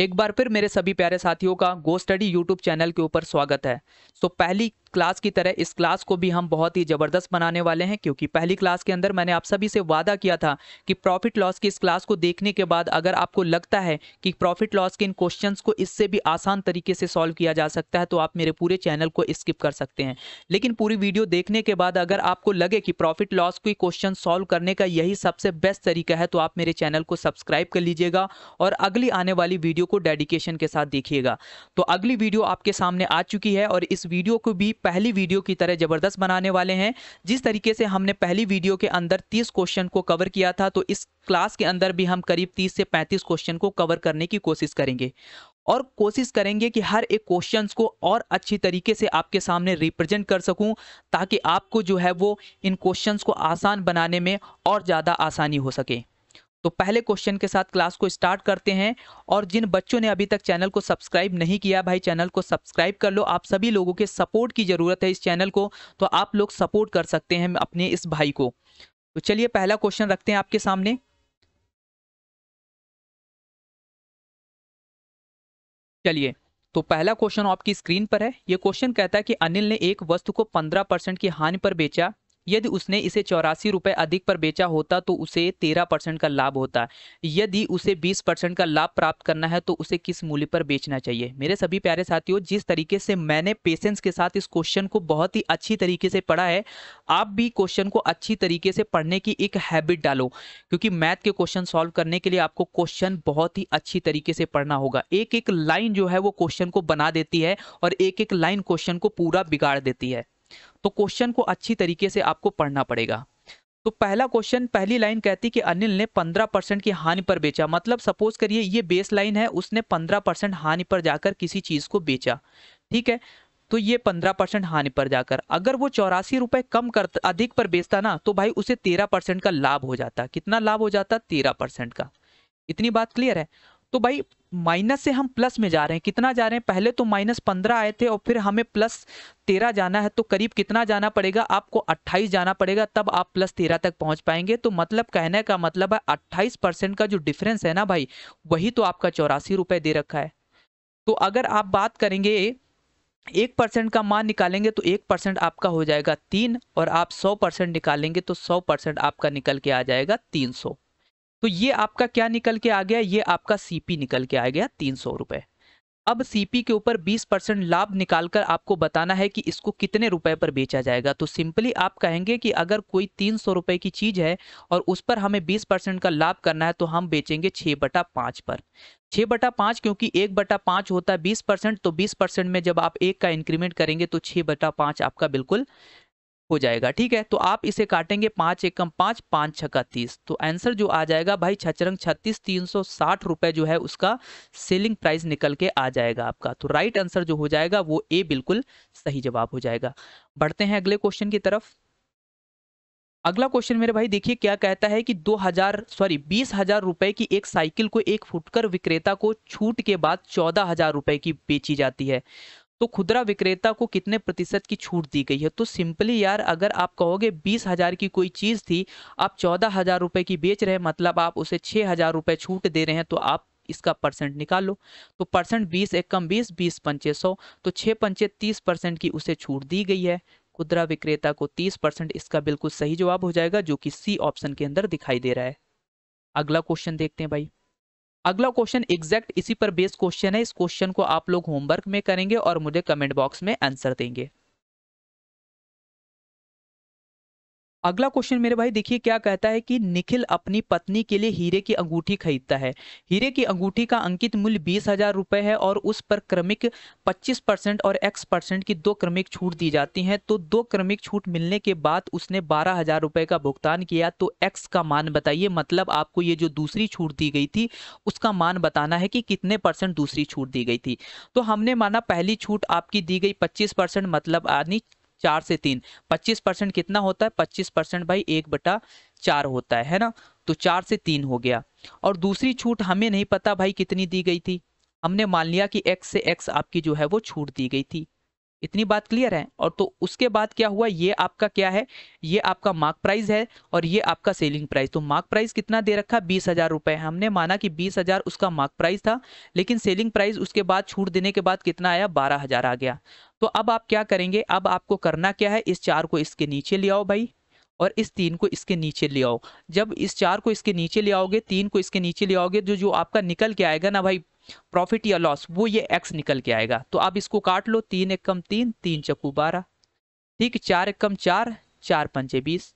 एक बार फिर मेरे सभी प्यारे साथियों का गो स्टडी यूट्यूब चैनल के ऊपर स्वागत है सो तो so, पहली क्लास की तरह इस क्लास को भी हम बहुत ही ज़बरदस्त बनाने वाले हैं क्योंकि पहली क्लास के अंदर मैंने आप सभी से वादा किया था कि प्रॉफिट लॉस की इस क्लास को देखने के बाद अगर आपको लगता है कि प्रॉफिट लॉस के इन क्वेश्चन को इससे भी आसान तरीके से सॉल्व किया जा सकता है तो आप मेरे पूरे चैनल को स्किप कर सकते हैं लेकिन पूरी वीडियो देखने के बाद अगर आपको लगे कि प्रॉफिट लॉस के क्वेश्चन सॉल्व करने का यही सबसे बेस्ट तरीका है तो आप मेरे चैनल को सब्सक्राइब कर लीजिएगा और अगली आने वाली वीडियो को डेडिकेशन के साथ देखिएगा तो अगली वीडियो आपके सामने आ चुकी है और इस वीडियो को भी पहली वीडियो की तरह ज़बरदस्त बनाने वाले हैं जिस तरीके से हमने पहली वीडियो के अंदर तीस क्वेश्चन को कवर किया था तो इस क्लास के अंदर भी हम करीब तीस से पैंतीस क्वेश्चन को कवर करने की कोशिश करेंगे और कोशिश करेंगे कि हर एक क्वेश्चंस को और अच्छी तरीके से आपके सामने रिप्रेजेंट कर सकूं ताकि आपको जो है वो इन क्वेश्चंस को आसान बनाने में और ज़्यादा आसानी हो सके तो पहले क्वेश्चन के साथ क्लास को स्टार्ट करते हैं और जिन बच्चों ने अभी तक चैनल को सब्सक्राइब नहीं किया भाई चैनल को सब्सक्राइब कर लो आप सभी लोगों के सपोर्ट की ज़रूरत है इस चैनल को तो आप लोग सपोर्ट कर सकते हैं अपने इस भाई को तो चलिए पहला क्वेश्चन रखते हैं आपके सामने चलिए तो पहला क्वेश्चन आपकी स्क्रीन पर है यह क्वेश्चन कहता है कि अनिल ने एक वस्तु को पंद्रह परसेंट की हानि पर बेचा यदि उसने इसे चौरासी रुपये अधिक पर बेचा होता तो उसे तेरह परसेंट का लाभ होता यदि उसे बीस परसेंट का लाभ प्राप्त करना है तो उसे किस मूल्य पर बेचना चाहिए मेरे सभी प्यारे साथियों जिस तरीके से मैंने पेशेंस के साथ इस क्वेश्चन को बहुत ही अच्छी तरीके से पढ़ा है आप भी क्वेश्चन को अच्छी तरीके से पढ़ने की एक हैबिट डालो क्योंकि मैथ के क्वेश्चन सॉल्व करने के लिए आपको क्वेश्चन बहुत ही अच्छी तरीके से पढ़ना होगा एक एक लाइन जो है वो क्वेश्चन को बना देती है और एक एक लाइन क्वेश्चन को पूरा बिगाड़ देती है तो क्वेश्चन को अच्छी तरीके से आपको पढ़ना पड़ेगा तो पहला क्वेश्चन पहली लाइन कहती कि अनिल ने 15 परसेंट की हानि पर बेचा मतलब सपोज करिए ये बेस लाइन है उसने 15 परसेंट हानि पर जाकर किसी चीज को बेचा ठीक है तो ये 15 परसेंट हानि पर जाकर अगर वो चौरासी रुपए कम कर अधिक पर बेचता ना तो भाई उसे 13 परसेंट का लाभ हो जाता कितना लाभ हो जाता 13 परसेंट का इतनी बात क्लियर है तो भाई माइनस से हम प्लस में जा रहे हैं कितना जा रहे हैं पहले तो माइनस पंद्रह आए थे और फिर हमें प्लस तेरह जाना है तो करीब कितना जाना पड़ेगा आपको अट्ठाईस जाना पड़ेगा तब आप प्लस तेरह तक पहुंच पाएंगे तो मतलब कहने का मतलब है अट्ठाईस परसेंट का जो डिफरेंस है ना भाई वही तो आपका चौरासी रुपये दे रखा है तो अगर आप बात करेंगे एक परसेंट का मान निकालेंगे तो एक परसेंट आपका हो जाएगा तीन और आप सौ परसेंट निकालेंगे तो सौ परसेंट आपका निकल के आ जाएगा तीन सौ तो ये आपका क्या निकल के आ गया ये आपका सीपी निकल के आ गया तीन सौ रुपए अब सीपी के ऊपर 20 परसेंट लाभ निकालकर आपको बताना है कि इसको कितने रुपए पर बेचा जाएगा तो सिंपली आप कहेंगे कि अगर कोई तीन सौ रुपए की चीज़ है और उस पर हमें 20 परसेंट का लाभ करना है तो हम बेचेंगे छह बटा पांच पर छः बटा पांच क्योंकि एक बटा पांच होता है बीस परसेंट तो बीस परसेंट में जब आप एक का इंक्रीमेंट करेंगे तो छह बटा पांच आपका बिल्कुल हो जाएगा ठीक है तो आप इसे काटेंगे पांच एकम पांच पांच छका तीस तो आंसर जो आ जाएगा भाई छचरंग छत्तीस तीन सौ साठ रुपए जो है उसका सेलिंग प्राइस निकल के आ जाएगा आपका तो राइट आंसर जो हो जाएगा वो ए बिल्कुल सही जवाब हो जाएगा बढ़ते हैं अगले क्वेश्चन की तरफ अगला क्वेश्चन मेरे भाई देखिए क्या कहता है कि 2000 सॉरी बीस हजार रुपए की एक साइकिल को एक फुटकर विक्रेता को छूट के बाद चौदह हजार रुपए की बेची जाती है तो खुदरा विक्रेता को कितने प्रतिशत की छूट दी गई है तो सिंपली यार अगर आप कहोगे बीस हजार की कोई चीज़ थी आप चौदह हजार रुपए की बेच रहे हैं मतलब आप उसे छह हजार रुपये छूट दे रहे हैं तो आप इसका परसेंट निकालो तो परसेंट बीस एक कम बीस बीस पंचे सौ तो छह पंचे तीस परसेंट की उसे छूट दी गई है खुदरा विक्रेता को तीस परसेंट इसका बिल्कुल सही जवाब हो जाएगा जो कि सी ऑप्शन के अंदर दिखाई दे रहा है अगला क्वेश्चन देखते हैं भाई अगला क्वेश्चन एग्जैक्ट इसी पर बेस्ड क्वेश्चन है इस क्वेश्चन को आप लोग होमवर्क में करेंगे और मुझे कमेंट बॉक्स में आंसर देंगे अगला क्वेश्चन मेरे भाई देखिए क्या कहता है कि निखिल अपनी पत्नी के लिए हीरे की अंगूठी खरीदता है हीरे की अंगूठी का अंकित मूल्य बीस हजार रुपये है और उस पर क्रमिक पच्चीस परसेंट और एक्स परसेंट की दो क्रमिक छूट दी जाती हैं तो दो क्रमिक छूट मिलने के बाद उसने बारह हजार रुपये का भुगतान किया तो एक्स का मान बताइए मतलब आपको ये जो दूसरी छूट दी गई थी उसका मान बताना है कि कितने परसेंट दूसरी छूट दी गई थी तो हमने माना पहली छूट आपकी दी गई पच्चीस मतलब यानी चार से तीन पच्चीस परसेंट कितना होता है पच्चीस परसेंट भाई एक बटा चार होता है है ना तो चार से तीन हो गया और दूसरी छूट हमें नहीं पता भाई कितनी दी गई थी हमने मान लिया कि एक्स से एक्स आपकी जो है वो छूट दी गई थी इतनी बात क्लियर है और तो उसके बाद क्या हुआ ये आपका क्या है ये आपका मार्क प्राइस है और ये आपका सेलिंग प्राइस तो मार्क प्राइस कितना दे रखा बीस हजार रुपए हमने माना कि बीस हजार उसका मार्क प्राइस था लेकिन सेलिंग प्राइस उसके बाद छूट देने के बाद कितना आया बारह हजार आ गया तो अब आप क्या करेंगे अब आपको करना क्या है इस चार को इसके नीचे ले आओ भाई और इस तीन को इसके नीचे ले आओ जब इस चार को इसके नीचे ले आओगे तीन को इसके नीचे ले आओगे जो जो आपका निकल के आएगा ना भाई प्रॉफिट या लॉस वो ये एक्स निकल के आएगा तो आप इसको काट लो तीन एक कम तीन तीन चक्कू बारह ठीक चार एक कम चार चार पंचे बीस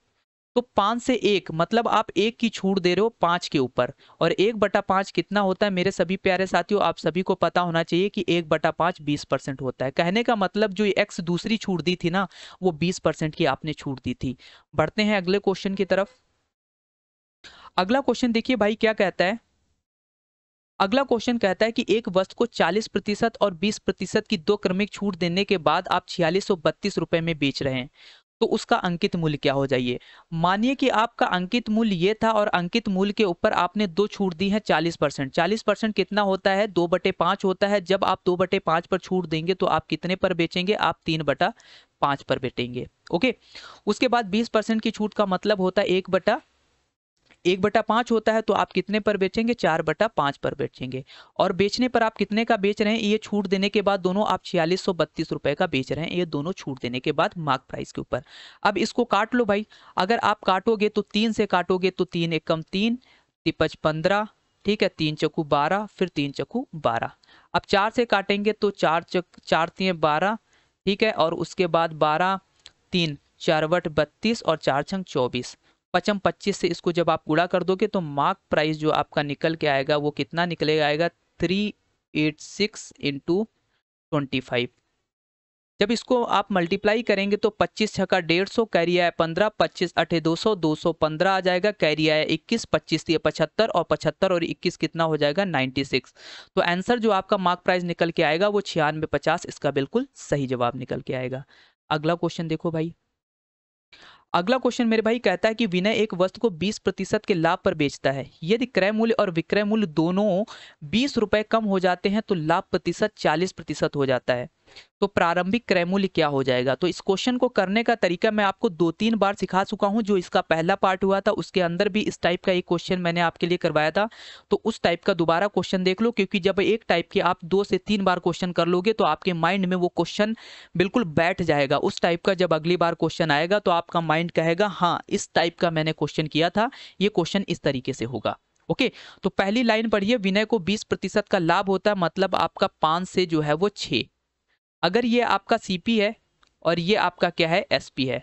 तो पांच से एक मतलब आप एक की छूट दे रहे हो पांच के ऊपर और एक बटा पांच कितना होता है मेरे सभी प्यारे साथियों आप सभी को पता होना चाहिए कि एक बटा पांच बीस परसेंट होता है कहने का मतलब जो एक्स दूसरी छूट दी थी ना वो बीस परसेंट की आपने छूट दी थी बढ़ते हैं अगले क्वेश्चन की तरफ अगला क्वेश्चन देखिए भाई क्या कहता है अगला क्वेश्चन कहता है कि एक वस्तु को 40 प्रतिशत और 20 प्रतिशत की दो क्रमिक छूट देने के बाद आप छियालीस सौ बत्तीस रुपए में बेच रहे हैं तो उसका अंकित मूल्य क्या हो जाइए मानिए कि आपका अंकित मूल्य ये था और अंकित मूल्य के ऊपर आपने दो छूट दी है चालीस परसेंट चालीस परसेंट कितना होता है दो बटे पांच होता है जब आप दो बटे पांच पर छूट देंगे तो आप कितने पर बेचेंगे आप तीन बटा पांच पर बेचेंगे ओके उसके बाद बीस परसेंट की छूट का मतलब होता है एक बटा एक बटा पांच होता है तो आप कितने पर बेचेंगे चार बटा पांच पर बेचेंगे और बेचने पर आप कितने का बेच रहे हैं ये छूट देने के बाद दोनों आप छियालीस सौ बत्तीस रुपए का बेच रहे हैं ये दोनों छूट देने के बाद मार्क प्राइस के ऊपर अब इसको काट लो भाई अगर आप काटोगे तो तीन से काटोगे तो तीन एक कम तीन तिपच पंद्रह ठीक है तीन चकू बारह फिर तीन चकू बारह अब चार से काटेंगे तो चार चक चार तीन बारह ठीक है और उसके बाद बारह तीन चारवट बत्तीस और चार छंग चौबीस पचम पच्चीस से इसको जब आप गुड़ा कर दोगे तो मार्क प्राइस जो आपका निकल के आएगा वो कितना निकलेगा आएगा three eight six into twenty five जब इसको आप मल्टीप्लाई करेंगे तो 25 छका डेढ़ सौ कैरी आया पंद्रह पच्चीस अठे दो सौ दो सौ पंद्रह आ जाएगा कैरी आया इक्कीस पच्चीस ये पचहत्तर और पचहत्तर और इक्कीस कितना हो जाएगा 96 तो आंसर जो आपका मार्क प्राइस निकल के आएगा वो छियानवे पचास इसका बिल्कुल सही जवाब निकल के आएगा अगला क्वेश्चन देखो भाई अगला क्वेश्चन मेरे भाई कहता है कि विनय एक वस्तु को 20 प्रतिशत के लाभ पर बेचता है यदि क्रय मूल्य और विक्रय मूल्य दोनों बीस रुपए कम हो जाते हैं तो लाभ प्रतिशत चालीस प्रतिशत हो जाता है तो प्रारंभिक क्रैमूल्य क्या हो जाएगा तो इस क्वेश्चन को करने का तरीका मैं आपको दो तीन बार सिखा चुका हूं जो इसका पहला पार्ट हुआ था उसके अंदर भी इस टाइप का एक क्वेश्चन मैंने आपके लिए करवाया था तो उस टाइप का दोबारा क्वेश्चन देख लो क्योंकि जब एक टाइप के आप दो से तीन बार क्वेश्चन कर लोगे तो आपके माइंड में वो क्वेश्चन बिल्कुल बैठ जाएगा उस टाइप का जब अगली बार क्वेश्चन आएगा तो आपका माइंड कहेगा हाँ इस टाइप का मैंने क्वेश्चन किया था ये क्वेश्चन इस तरीके से होगा ओके okay, तो पहली लाइन पढ़िए विनय को 20 प्रतिशत का लाभ होता है मतलब आपका पांच से जो है वो छे अगर ये आपका सीपी है और ये आपका क्या है एसपी है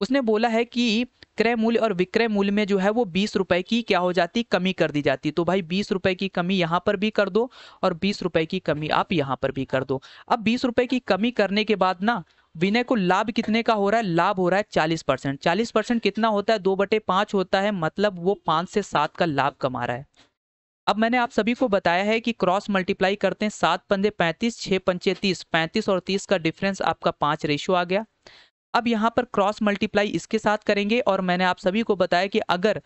उसने बोला है कि क्रय मूल्य और विक्रय मूल्य में जो है वो बीस रुपए की क्या हो जाती कमी कर दी जाती तो भाई बीस रुपए की कमी यहाँ पर भी कर दो और बीस रुपए की कमी आप यहाँ पर भी कर दो अब बीस रुपए की कमी करने के बाद ना विनय को लाभ कितने का हो रहा है लाभ हो रहा है चालीस परसेंट चालीस परसेंट कितना होता है दो बटे पांच होता है मतलब वो पांच से सात का लाभ कमा रहा है अब मैंने आप सभी को बताया है कि क्रॉस मल्टीप्लाई करते हैं सात पंदे पैंतीस छः पंचे तीस पैंतीस और तीस का डिफरेंस आपका पाँच रेशियो आ गया अब यहाँ पर क्रॉस मल्टीप्लाई इसके साथ करेंगे और मैंने आप सभी को बताया कि अगर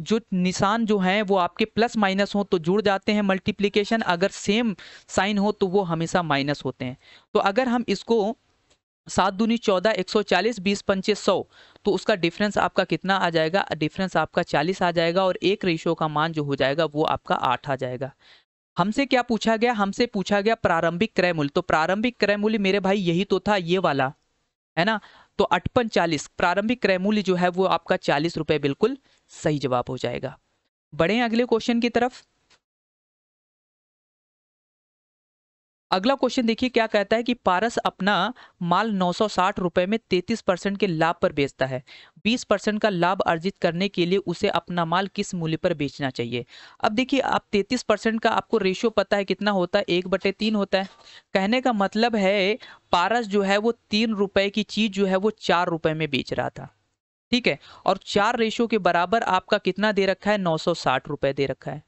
जो निशान जो हैं वो आपके प्लस माइनस हो तो जुड़ जाते हैं मल्टीप्लीकेशन अगर सेम साइन हो तो वो हमेशा माइनस होते हैं तो अगर हम इसको सात दूनी चौदह एक सौ चालीस बीस पंचे सौ तो उसका डिफरेंस आपका कितना आ जाएगा डिफरेंस आपका चालीस आ जाएगा और एक रेशो का मान जो हो जाएगा वो आपका आठ आ जाएगा हमसे क्या पूछा गया हमसे पूछा गया प्रारंभिक क्रय मूल्य तो प्रारंभिक क्रय मूल्य मेरे भाई यही तो था ये वाला है ना तो अटपन चालीस प्रारंभिक क्रय मूल्य जो है वो आपका चालीस रुपए बिल्कुल सही जवाब हो जाएगा बढ़े अगले क्वेश्चन की तरफ अगला क्वेश्चन देखिए क्या कहता है कि पारस अपना माल 960 रुपए में 33 परसेंट के लाभ पर बेचता है 20 परसेंट का लाभ अर्जित करने के लिए उसे अपना माल किस मूल्य पर बेचना चाहिए अब देखिए आप 33 परसेंट का आपको रेशियो पता है कितना होता है एक बटे तीन होता है कहने का मतलब है पारस जो है वो तीन रुपए की चीज जो है वो चार रुपए में बेच रहा था ठीक है और चार रेशियो के बराबर आपका कितना दे रखा है नौ सौ दे रखा है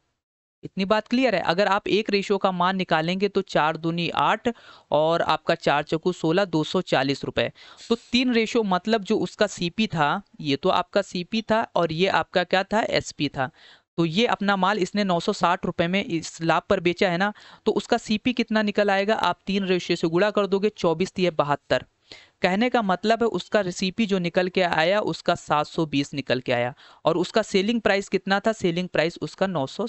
इतनी बात क्लियर है अगर आप एक रेशियो का मान निकालेंगे तो चार दूनी आठ और आपका चार चौकू सोलह दो सौ चालीस रुपये तो तीन रेशियो मतलब जो उसका सीपी था ये तो आपका सीपी था और ये आपका क्या था एसपी था तो ये अपना माल इसने नौ सौ साठ रुपये में इस लाभ पर बेचा है ना तो उसका सीपी कितना निकल आएगा आप तीन रेशियो से गुड़ा कर दोगे चौबीस तीय बहत्तर कहने का मतलब है उसका रेसिपी जो निकल के आया उसका 720 निकल के आया और उसका सेलिंग प्राइस कितना था सेलिंग प्राइस उसका नौ सौ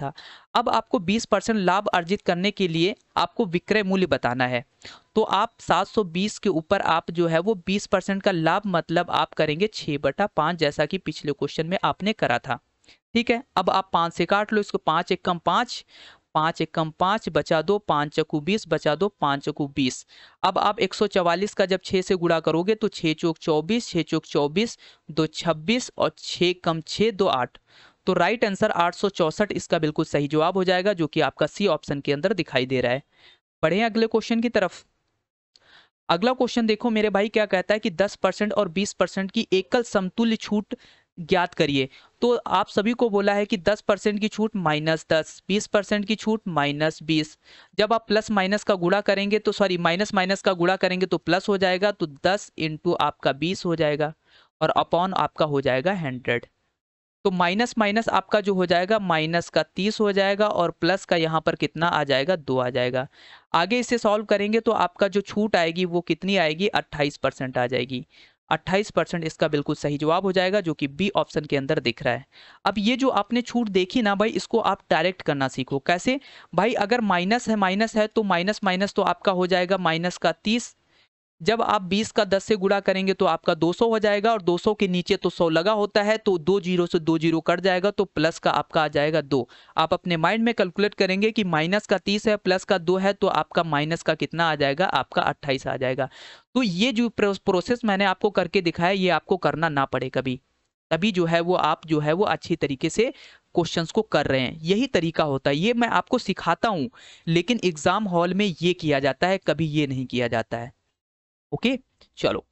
था अब आपको 20 परसेंट लाभ अर्जित करने के लिए आपको विक्रय मूल्य बताना है तो आप 720 के ऊपर आप जो है वो 20 परसेंट का लाभ मतलब आप करेंगे छः बटा पाँच जैसा कि पिछले क्वेश्चन में आपने करा था ठीक है अब आप पाँच से काट लो इसको पाँच एक कम पाँच पाँच एकम पाँच बचा दो पाँच चकू बीस बचा दो पाँच चकू बीस अब आप 144 का जब 6 से गुड़ा करोगे तो 6 चौक चौबीस 6 चौक चौबीस दो छब्बीस और 6 कम 6 दो आठ तो राइट आंसर 864 इसका बिल्कुल सही जवाब हो जाएगा जो कि आपका सी ऑप्शन के अंदर दिखाई दे रहा है बढ़े अगले क्वेश्चन की तरफ अगला क्वेश्चन देखो मेरे भाई क्या कहता है कि 10 परसेंट और 20 परसेंट की एकल समतुल्य छूट ज्ञात करिए तो आप सभी को बोला है कि 10 परसेंट की छूट माइनस दस बीस परसेंट की छूट माइनस बीस जब आप प्लस माइनस का गुड़ा करेंगे तो सॉरी माइनस माइनस का गुड़ा करेंगे तो प्लस हो जाएगा तो 10 इंटू आपका 20 हो जाएगा और अपॉन आपका हो जाएगा 100 तो माइनस माइनस आपका जो हो जाएगा माइनस का 30 हो जाएगा और प्लस का यहाँ पर कितना आ जाएगा दो आ जाएगा आगे इसे सॉल्व करेंगे तो आपका जो छूट आएगी वो कितनी आएगी अट्ठाईस आ जाएगी 28 परसेंट इसका बिल्कुल सही जवाब हो जाएगा जो कि बी ऑप्शन के अंदर दिख रहा है अब ये जो आपने छूट देखी ना भाई इसको आप डायरेक्ट करना सीखो कैसे भाई अगर माइनस है माइनस है तो माइनस माइनस तो आपका हो जाएगा माइनस का तीस जब आप 20 का 10 से गुड़ा करेंगे तो आपका 200 हो जाएगा और 200 के नीचे तो 100 लगा होता है तो दो जीरो से दो जीरो कट जाएगा तो प्लस का आपका आ जाएगा दो आप अपने माइंड में कैलकुलेट करेंगे कि माइनस का 30 है प्लस का दो है तो आपका माइनस का कितना आ जाएगा आपका 28 आ जाएगा तो ये जो प्रोसेस मैंने आपको करके दिखाया ये आपको करना ना पड़े कभी तभी जो है वो आप जो है वो अच्छी तरीके से क्वेश्चन को कर रहे हैं यही तरीका होता है ये मैं आपको सिखाता हूँ लेकिन एग्ज़ाम हॉल में ये किया जाता है कभी ये नहीं किया जाता है ओके चलो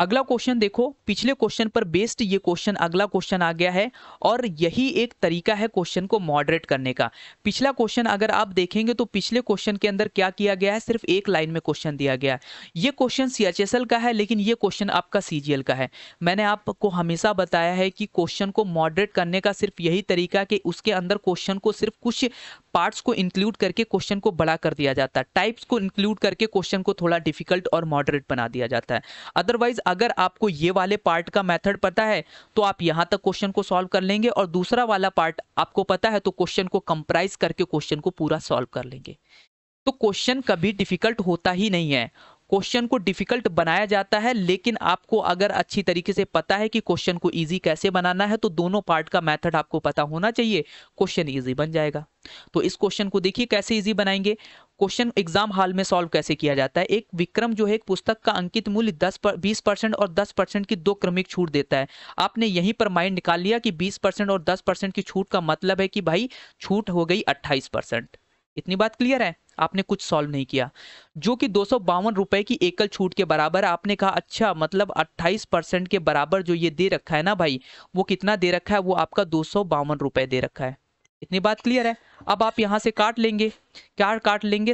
अगला क्वेश्चन देखो पिछले क्वेश्चन पर बेस्ड ये क्वेश्चन अगला क्वेश्चन आ गया है और यही एक तरीका है क्वेश्चन को मॉडरेट करने का पिछला क्वेश्चन अगर आप देखेंगे तो पिछले क्वेश्चन के अंदर क्या किया गया है सिर्फ एक लाइन में क्वेश्चन दिया गया है ये क्वेश्चन सीएचएसएल का है लेकिन ये क्वेश्चन आपका सीजीएल का है मैंने आपको हमेशा बताया है कि क्वेश्चन को मॉडरेट करने का सिर्फ यही तरीका कि उसके अंदर क्वेश्चन को सिर्फ कुछ पार्ट्स को इंक्लूड करके क्वेश्चन को बड़ा कर दिया जाता है टाइप्स को इंक्लूड करके क्वेश्चन को थोड़ा डिफिकल्ट और मॉडरेट बना दिया जाता है अदरवाइज अगर आपको ये वाले पार्ट का मेथड पता है तो आप यहां तक क्वेश्चन को सॉल्व कर लेंगे और दूसरा वाला पार्ट आपको पता है तो क्वेश्चन को कंप्राइज करके क्वेश्चन को पूरा सॉल्व कर लेंगे तो क्वेश्चन कभी डिफिकल्ट होता ही नहीं है क्वेश्चन को डिफिकल्ट बनाया जाता है लेकिन आपको अगर अच्छी तरीके से पता है कि क्वेश्चन को इजी कैसे बनाना है तो दोनों पार्ट का मेथड आपको पता होना चाहिए क्वेश्चन इजी बन जाएगा तो इस क्वेश्चन को देखिए कैसे इजी बनाएंगे क्वेश्चन एग्जाम हाल में सॉल्व कैसे किया जाता है एक विक्रम जो है एक पुस्तक का अंकित मूल्य दस पर बीस परसेंट और दस परसेंट की दो क्रमिक छूट देता है आपने यहीं पर माइंड निकाल लिया कि बीस परसेंट और दस परसेंट की छूट का मतलब है कि भाई छूट हो गई अट्ठाईस परसेंट इतनी बात क्लियर है आपने कुछ सॉल्व नहीं किया जो कि दो रुपए की एकल छूट के बराबर आपने कहा अच्छा मतलब 28 परसेंट के बराबर जो ये दे रखा है ना भाई वो कितना दे रखा है वो आपका दो रुपए दे रखा है इतनी बात क्लियर है अब आप यहाँ से काट लेंगे क्या काट लेंगे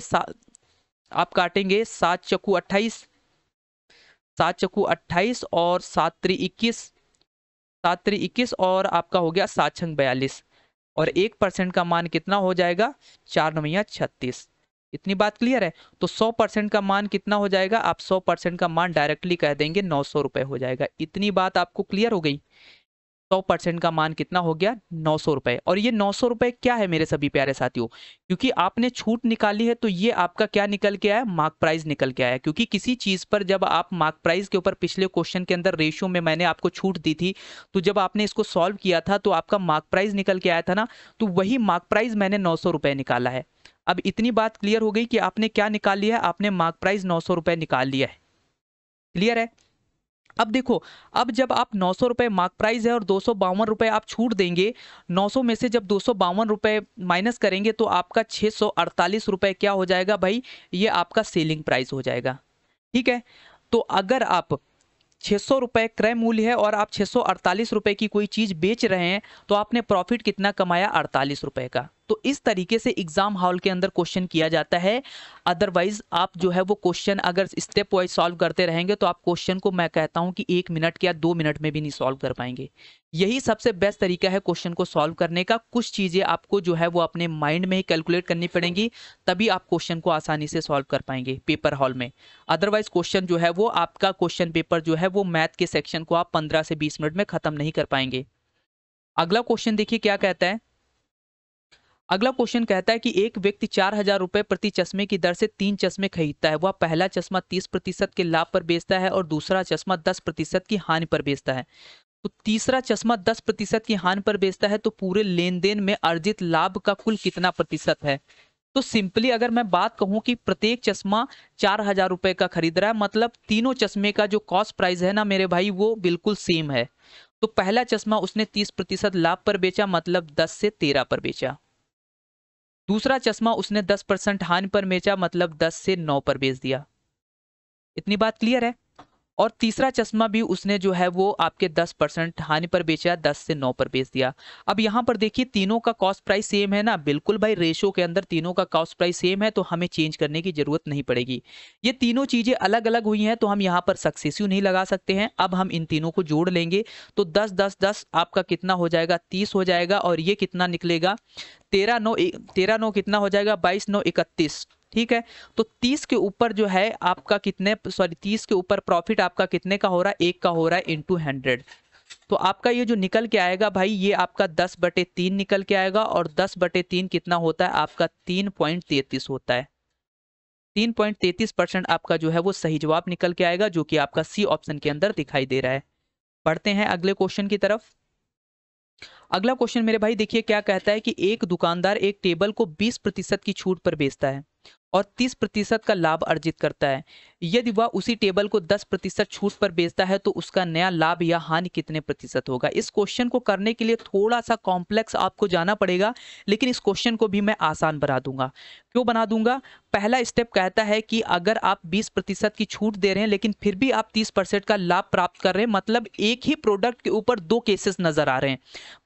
आप काटेंगे सात चकू अट्ठाईस सात चकू अट्ठाईस और सात त्री इक्कीस सात त्री इक्कीस और आपका हो गया सात छंग बयालीस और एक परसेंट का मान कितना हो जाएगा चार नवैया छत्तीस इतनी बात क्लियर है तो सौ परसेंट का मान कितना हो जाएगा आप सौ परसेंट का मान डायरेक्टली कह देंगे नौ सौ रुपये हो जाएगा इतनी बात आपको क्लियर हो गई सौ परसेंट का मान कितना हो गया नौ सौ रुपए और ये नौ सौ रुपए क्या है मेरे सभी प्यारे साथियों क्योंकि आपने छूट निकाली है तो ये आपका क्या निकल के आया मार्क प्राइस निकल के आया क्योंकि किसी चीज़ पर जब आप मार्क प्राइस के ऊपर पिछले क्वेश्चन के अंदर रेशियो में मैंने आपको छूट दी थी तो जब आपने इसको सॉल्व किया था तो आपका मार्क प्राइज निकल के आया था ना तो वही मार्क प्राइज मैंने नौ सौ निकाला है अब इतनी बात क्लियर हो गई कि आपने क्या निकाल लिया है आपने मार्क प्राइज नौ सौ निकाल लिया है क्लियर है अब देखो अब जब आप नौ सौ रुपये मार्क प्राइस है और दो सौ बावन रुपये आप छूट देंगे नौ सौ में से जब दो सौ बावन रुपये माइनस करेंगे तो आपका छः सौ अड़तालीस रुपये क्या हो जाएगा भाई ये आपका सेलिंग प्राइस हो जाएगा ठीक है तो अगर आप छः सौ रुपये क्रय मूल्य है और आप छः सौ अड़तालीस रुपये की कोई चीज़ बेच रहे हैं तो आपने प्रॉफिट कितना कमाया अड़तालीस रुपये का तो इस तरीके से एग्जाम हॉल के अंदर क्वेश्चन किया जाता है अदरवाइज आप जो है वो क्वेश्चन अगर स्टेप वाइज सॉल्व करते रहेंगे तो आप क्वेश्चन को मैं कहता हूं कि एक मिनट या दो मिनट में भी नहीं सॉल्व कर पाएंगे यही सबसे बेस्ट तरीका है क्वेश्चन को सॉल्व करने का कुछ चीज़ें आपको जो है वो अपने माइंड में ही कैलकुलेट करनी पड़ेंगी तभी आप क्वेश्चन को आसानी से सॉल्व कर पाएंगे पेपर हॉल में अदरवाइज क्वेश्चन जो है वो आपका क्वेश्चन पेपर जो है वो मैथ के सेक्शन को आप पंद्रह से बीस मिनट में ख़त्म नहीं कर पाएंगे अगला क्वेश्चन देखिए क्या कहता है अगला क्वेश्चन कहता है कि एक व्यक्ति चार हजार रुपए प्रति चश्मे की दर से तीन चश्मे खरीदता है वह पहला चश्मा तीस प्रतिशत के लाभ पर बेचता है और दूसरा चश्मा दस प्रतिशत की हानि पर बेचता है तो तीसरा चश्मा दस प्रतिशत की हानि पर बेचता है तो पूरे लेन देन में अर्जित लाभ का कुल कितना प्रतिशत है तो सिंपली अगर मैं बात कहूं कि प्रत्येक चश्मा चार हजार रुपए का खरीद रहा है मतलब तीनों चश्मे का जो कॉस्ट प्राइस है ना मेरे भाई वो बिल्कुल सेम है तो पहला चश्मा उसने तीस प्रतिशत लाभ पर बेचा मतलब दस से तेरह पर बेचा दूसरा चश्मा उसने 10 परसेंट हानि पर बेचा मतलब 10 से 9 पर बेच दिया इतनी बात क्लियर है और तीसरा चश्मा भी उसने जो है वो आपके 10 परसेंट हानि पर बेचा 10 से 9 पर बेच दिया अब यहाँ पर देखिए तीनों का कॉस्ट प्राइस सेम है ना बिल्कुल भाई रेशो के अंदर तीनों का कॉस्ट प्राइस सेम है तो हमें चेंज करने की जरूरत नहीं पड़ेगी ये तीनों चीज़ें अलग अलग हुई हैं तो हम यहाँ पर सक्सेसिव नहीं लगा सकते हैं अब हम इन तीनों को जोड़ लेंगे तो दस दस दस आपका कितना हो जाएगा तीस हो जाएगा और ये कितना निकलेगा तेरह नौ तेरह नौ कितना हो जाएगा बाईस नौ इकतीस ठीक है तो तीस के ऊपर जो है आपका कितने सॉरी तीस के ऊपर प्रॉफिट आपका कितने का हो रहा है एक का हो रहा है इंटू हंड्रेड तो आपका ये जो निकल के आएगा भाई ये आपका दस बटे तीन निकल के आएगा और दस बटे तीन कितना होता है आपका तीन पॉइंट तैतीस होता है तीन पॉइंट तैतीस परसेंट आपका जो है वो सही जवाब निकल के आएगा जो कि आपका सी ऑप्शन के अंदर दिखाई दे रहा है पढ़ते हैं अगले क्वेश्चन की तरफ अगला क्वेश्चन मेरे भाई देखिए क्या कहता है कि एक दुकानदार एक टेबल को बीस प्रतिशत की छूट पर बेचता है और 30 प्रतिशत का लाभ अर्जित करता है यदि वह उसी टेबल को 10 प्रतिशत छूट पर बेचता है तो उसका नया लाभ या हानि कितने प्रतिशत होगा इस क्वेश्चन को करने के लिए थोड़ा सा कॉम्प्लेक्स आपको जाना पड़ेगा लेकिन इस क्वेश्चन को भी मैं आसान बना दूंगा क्यों बना दूंगा पहला स्टेप कहता है कि अगर आप 20 प्रतिशत की छूट दे रहे हैं लेकिन फिर भी आप 30 परसेंट का लाभ प्राप्त कर रहे हैं मतलब एक ही प्रोडक्ट के ऊपर दो केसेस नजर आ रहे हैं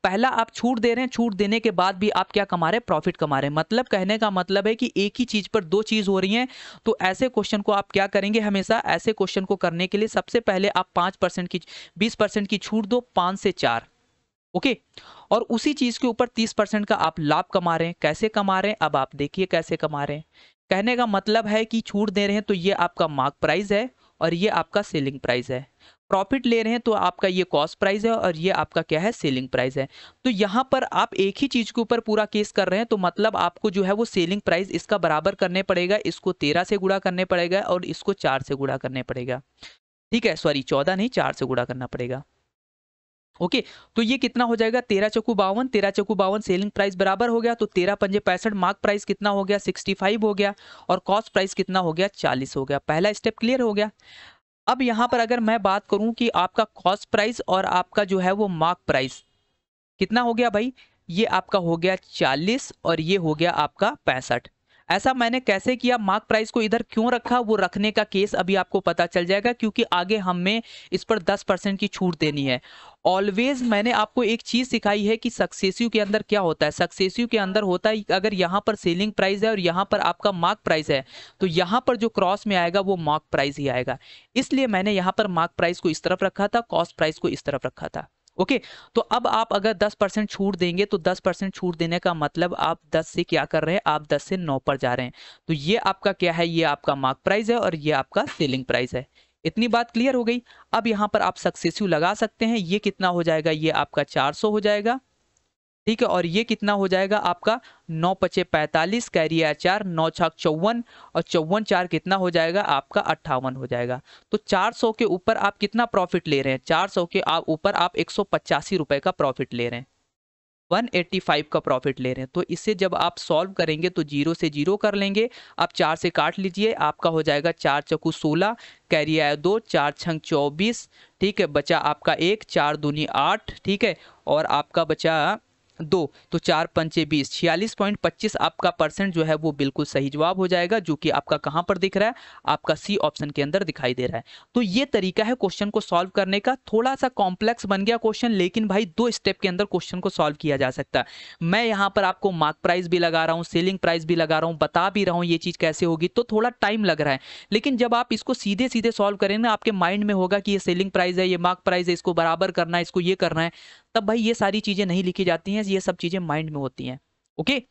पहला आप छूट दे रहे हैं छूट देने के बाद भी आप क्या कमा रहे हैं प्रॉफिट कमा रहे हैं मतलब कहने का मतलब है कि एक ही चीज पर दो चीज हो रही है तो ऐसे क्वेश्चन को आप क्या कर करेंगे हमेशा ऐसे क्वेश्चन को करने के लिए सबसे पहले आप पांच परसेंट की बीस परसेंट की छूट दो पांच से चार ओके और उसी चीज़ के ऊपर तीस परसेंट का आप लाभ कमा रहे हैं कैसे कमा रहे हैं अब आप देखिए कैसे कमा रहे हैं कहने का मतलब है कि छूट दे रहे हैं तो ये आपका मार्क प्राइस है और ये आपका सेलिंग प्राइस है प्रॉफिट ले रहे हैं तो आपका ये कॉस्ट प्राइस है और ये आपका क्या है सेलिंग प्राइस है तो यहाँ पर आप एक ही चीज के ऊपर पूरा केस कर रहे हैं तो मतलब आपको जो है वो सेलिंग प्राइस इसका बराबर करने पड़ेगा इसको तेरह से गुड़ा करने पड़ेगा और इसको चार से गुड़ा करने पड़ेगा ठीक है सॉरी चौदह नहीं चार से गुड़ा करना पड़ेगा ओके okay, तो ये कितना हो जाएगा तेरह चौकू बावन तेरह चौकू बावन सेलिंग प्राइस बराबर हो गया तो तेरह पंजे पैंसठ मार्क प्राइस कितना हो गया सिक्सटी फाइव हो गया और कॉस्ट प्राइस कितना हो गया चालीस हो गया पहला स्टेप क्लियर हो गया अब यहां पर अगर मैं बात करूं कि आपका कॉस्ट प्राइस और आपका जो है वो मार्क प्राइस कितना हो गया भाई ये आपका हो गया चालीस और ये हो गया आपका पैंसठ ऐसा मैंने कैसे किया मार्क प्राइस को इधर क्यों रखा वो रखने का केस अभी आपको पता चल जाएगा क्योंकि आगे हमें इस पर 10 परसेंट की छूट देनी है ऑलवेज मैंने आपको एक चीज सिखाई है कि सक्सेसिव के अंदर क्या होता है सक्सेसिव के अंदर होता है अगर यहाँ पर सेलिंग प्राइस है और यहाँ पर आपका मार्क प्राइस है तो यहाँ पर जो क्रॉस में आएगा वो मार्क प्राइस ही आएगा इसलिए मैंने यहाँ पर मार्क प्राइस को इस तरफ रखा था कॉस्ट प्राइस को इस तरफ रखा था ओके तो अब आप अगर 10 परसेंट छूट देंगे तो 10 परसेंट छूट देने का मतलब आप 10 से क्या कर रहे हैं आप 10 से 9 पर जा रहे हैं तो ये आपका क्या है ये आपका मार्क प्राइस है और ये आपका सेलिंग प्राइस है इतनी बात क्लियर हो गई अब यहाँ पर आप सक्सेसिव लगा सकते हैं ये कितना हो जाएगा ये आपका 400 हो जाएगा ठीक है और ये कितना हो जाएगा आपका नौ पचे पैंतालीस कैरिया चार नौ छाक चौवन और चौवन चार कितना हो जाएगा आपका अट्ठावन हो जाएगा तो चार सौ के ऊपर आप कितना प्रॉफिट ले रहे हैं चार सौ के आप ऊपर आप एक सौ पचासी रुपये का प्रॉफिट ले रहे हैं 185 का प्रॉफिट ले रहे हैं तो इसे जब आप सॉल्व करेंगे तो जीरो से जीरो कर लेंगे आप चार से काट लीजिए आपका हो जाएगा चार चकू सोलह कैरियर दो चार छंग चौबीस ठीक है बचा आपका एक चार दूनी आठ ठीक है और आपका बचा दो तो चार पंचे बीस छियालीस पॉइंट पच्चीस आपका परसेंट जो है वो बिल्कुल सही जवाब हो जाएगा जो कि आपका कहां पर दिख रहा है आपका सी ऑप्शन के अंदर दिखाई दे रहा है तो ये तरीका है क्वेश्चन को सॉल्व करने का थोड़ा सा कॉम्प्लेक्स बन गया क्वेश्चन लेकिन भाई दो स्टेप के अंदर क्वेश्चन को सॉल्व किया जा सकता है मैं यहाँ पर आपको मार्क प्राइस भी लगा रहा हूँ सेलिंग प्राइस भी लगा रहा हूँ बता भी रहा हूँ ये चीज़ कैसे होगी तो थोड़ा टाइम लग रहा है लेकिन जब आप इसको सीधे सीधे सॉल्व करेंगे आपके माइंड में होगा कि ये सेलिंग प्राइस है ये मार्क प्राइस है इसको बराबर करना है इसको ये करना है तब भाई ये सारी चीज़ें नहीं लिखी जाती हैं ये सब चीज़ें माइंड में होती हैं ओके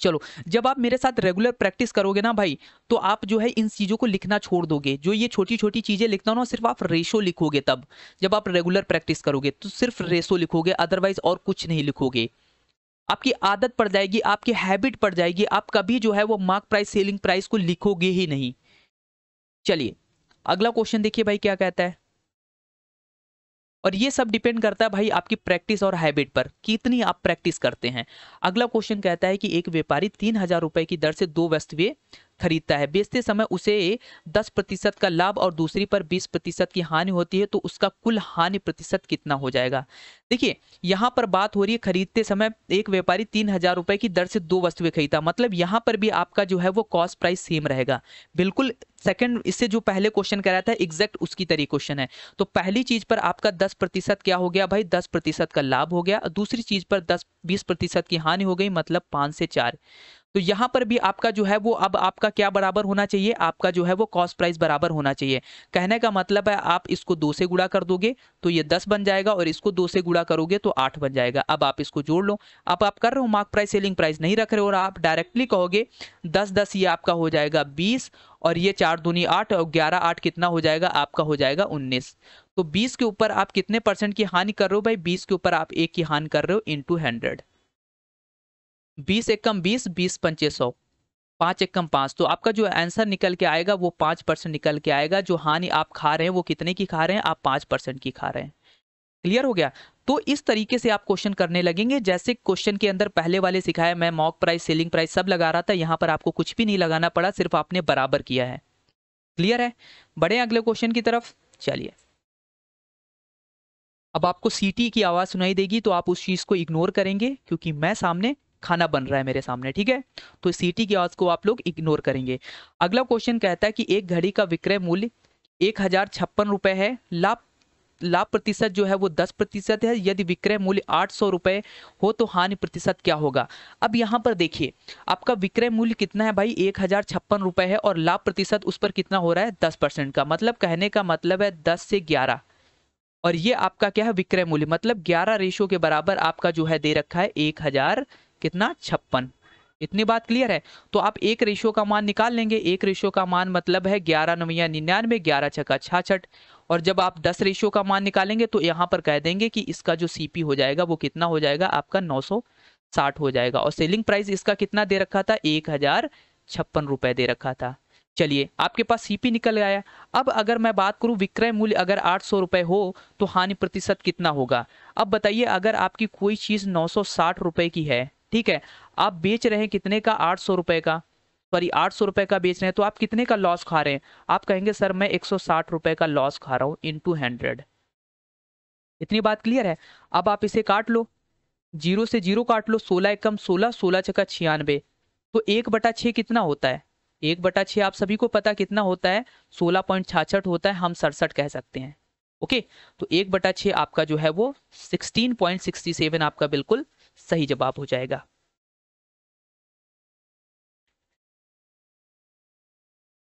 चलो जब आप मेरे साथ रेगुलर प्रैक्टिस करोगे ना भाई तो आप जो है इन चीज़ों को लिखना छोड़ दोगे जो ये छोटी छोटी चीज़ें लिखता हो ना सिर्फ आप रेशो लिखोगे तब जब आप रेगुलर प्रैक्टिस करोगे तो सिर्फ रेशो लिखोगे अदरवाइज और कुछ नहीं लिखोगे आपकी आदत पड़ जाएगी आपकी हैबिट पड़ जाएगी आप कभी जो है वो मार्क प्राइस सेलिंग प्राइस को लिखोगे ही नहीं चलिए अगला क्वेश्चन देखिए भाई क्या कहता है और ये सब डिपेंड करता है भाई आपकी प्रैक्टिस और हैबिट पर कितनी आप प्रैक्टिस करते हैं अगला क्वेश्चन कहता है कि एक व्यापारी तीन हजार रुपए की दर से दो वस्तुएं खरीदता है बेचते समय उसे 10 प्रतिशत का लाभ और दूसरी पर 20 प्रतिशत की हानि होती है तो उसका कुल हानि प्रतिशत कितना हो जाएगा देखिए यहाँ पर बात हो रही है खरीदते समय एक व्यापारी तीन हजार रुपए की दर से दो वस्तुएं खरीदा मतलब यहाँ पर भी आपका जो है वो कॉस्ट प्राइस सेम रहेगा बिल्कुल सेकंड इससे जो पहले क्वेश्चन कराया था एग्जैक्ट उसकी तरह क्वेश्चन है तो पहली चीज पर आपका दस प्रतिशत क्या हो गया भाई दस प्रतिशत का लाभ हो गया दूसरी चीज पर दस बीस प्रतिशत की हानि हो गई मतलब पांच से चार तो यहाँ पर भी आपका जो है वो अब आपका क्या बराबर होना चाहिए आपका जो है वो कॉस्ट प्राइस बराबर होना चाहिए कहने का मतलब है आप इसको दो से गुड़ा कर दोगे तो ये दस बन जाएगा और इसको दो से गुड़ा करोगे तो आठ बन जाएगा अब आप इसको जोड़ लो अब आप कर रहे हो मार्क प्राइस सेलिंग प्राइस नहीं रख रहे हो और आप डायरेक्टली कहोगे दस दस ये आपका हो जाएगा बीस और ये चार दूनी आठ और ग्यारह आठ कितना हो जाएगा आपका हो जाएगा उन्नीस तो बीस के ऊपर आप कितने परसेंट की हानि कर रहे हो भाई बीस के ऊपर आप एक की हानि कर रहे हो इन टू हंड्रेड बीस एकम बीस बीस पंचे सौ पाँच एकम पाँच तो आपका जो आंसर निकल के आएगा वो पाँच परसेंट निकल के आएगा जो हानि आप खा रहे हैं वो कितने की खा रहे हैं आप पाँच परसेंट की खा रहे हैं क्लियर हो गया तो इस तरीके से आप क्वेश्चन करने लगेंगे जैसे क्वेश्चन के अंदर पहले वाले सिखाया मैं मॉक प्राइस सेलिंग प्राइस सब लगा रहा था यहाँ पर आपको कुछ भी नहीं लगाना पड़ा सिर्फ आपने बराबर किया है क्लियर है बड़े अगले क्वेश्चन की तरफ चलिए अब आपको सीटी e की आवाज़ सुनाई देगी तो आप उस चीज़ को इग्नोर करेंगे क्योंकि मैं सामने खाना बन रहा है मेरे सामने ठीक है तो सीटी की आवाज को आप लोग इग्नोर करेंगे अगला क्वेश्चन कहता है कि एक घड़ी का विक्रय मूल्य एक हजार छप्पन रुपए है लाभ लाभ प्रतिशत जो है वो दस प्रतिशत है यदि विक्रय मूल्य आठ सौ रुपए हो तो हानि प्रतिशत क्या होगा अब यहाँ पर देखिए आपका विक्रय मूल्य कितना है भाई एक हज़ार छप्पन रुपए है और लाभ प्रतिशत उस पर कितना हो रहा है दस परसेंट का मतलब कहने का मतलब है दस से ग्यारह और ये आपका क्या है विक्रय मूल्य मतलब ग्यारह रेशो के बराबर आपका जो है दे रखा है एक हज़ार कितना छप्पन इतनी बात क्लियर है तो आप एक रेशियो का मान निकाल लेंगे एक रेशियो का मान मतलब है ग्यारह नवैया निन्यानवे ग्यारह छका छाछठ और जब आप दस रेशियो का मान निकालेंगे तो यहाँ पर कह देंगे कि इसका जो सीपी हो जाएगा वो कितना हो जाएगा आपका नौ सौ साठ हो जाएगा और सेलिंग प्राइस इसका कितना दे रखा था एक हजार छप्पन रुपए दे रखा था चलिए आपके पास सीपी निकल आया अब अगर मैं बात करूं विक्रय मूल्य अगर आठ सौ रुपये हो तो हानि प्रतिशत कितना होगा अब बताइए अगर आपकी कोई चीज़ नौ सौ साठ रुपये की है ठीक है आप बेच रहे हैं कितने का आठ सौ रुपए का सॉरी आठ सौ रुपए का बेच रहे हैं तो आप कितने का लॉस खा रहे हैं आप कहेंगे सर मैं एक सौ साठ रुपए का लॉस खा रहा हूँ इन टू हंड्रेड इतनी बात क्लियर है अब आप इसे काट लो जीरो से जीरो काट लो सोलह एकम सोलह सोलह छका छियानवे तो एक बटा छः कितना होता है एक बटा छः आप सभी को पता कितना होता है सोलह पॉइंट छाछठ होता है हम सड़सठ कह सकते हैं ओके तो एक बटा छः आपका जो है वो सिक्सटीन पॉइंट सिक्सटी सेवन आपका बिल्कुल सही जवाब हो जाएगा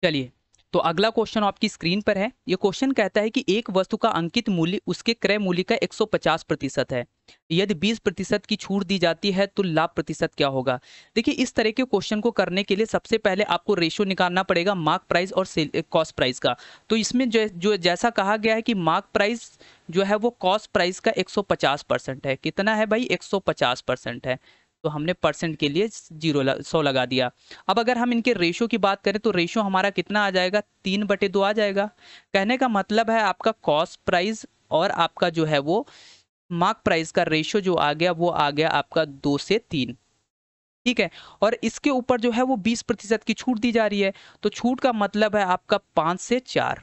चलिए तो अगला क्वेश्चन आपकी स्क्रीन पर है ये क्वेश्चन कहता है कि एक वस्तु का अंकित मूल्य उसके क्रय मूल्य का 150 प्रतिशत है यदि 20 प्रतिशत की छूट दी जाती है तो लाभ प्रतिशत क्या होगा देखिए इस तरह के क्वेश्चन को करने के लिए सबसे पहले आपको रेशियो निकालना पड़ेगा मार्क प्राइस और कॉस्ट प्राइस का तो इसमें जो, जो जैसा कहा गया है कि मार्क प्राइस जो है वो कॉस्ट प्राइस का एक परसेंट है कितना है भाई एक परसेंट है तो हमने परसेंट के लिए जीरो सौ लगा दिया अब अगर हम इनके रेशो की बात करें तो रेशो हमारा कितना आ जाएगा तीन बटे दो आ जाएगा कहने का मतलब है आपका कॉस्ट प्राइस और आपका जो है वो मार्क प्राइस का रेशो जो आ गया वो आ गया आपका दो से तीन ठीक है और इसके ऊपर जो है वो बीस प्रतिशत की छूट दी जा रही है तो छूट का मतलब है आपका पाँच से चार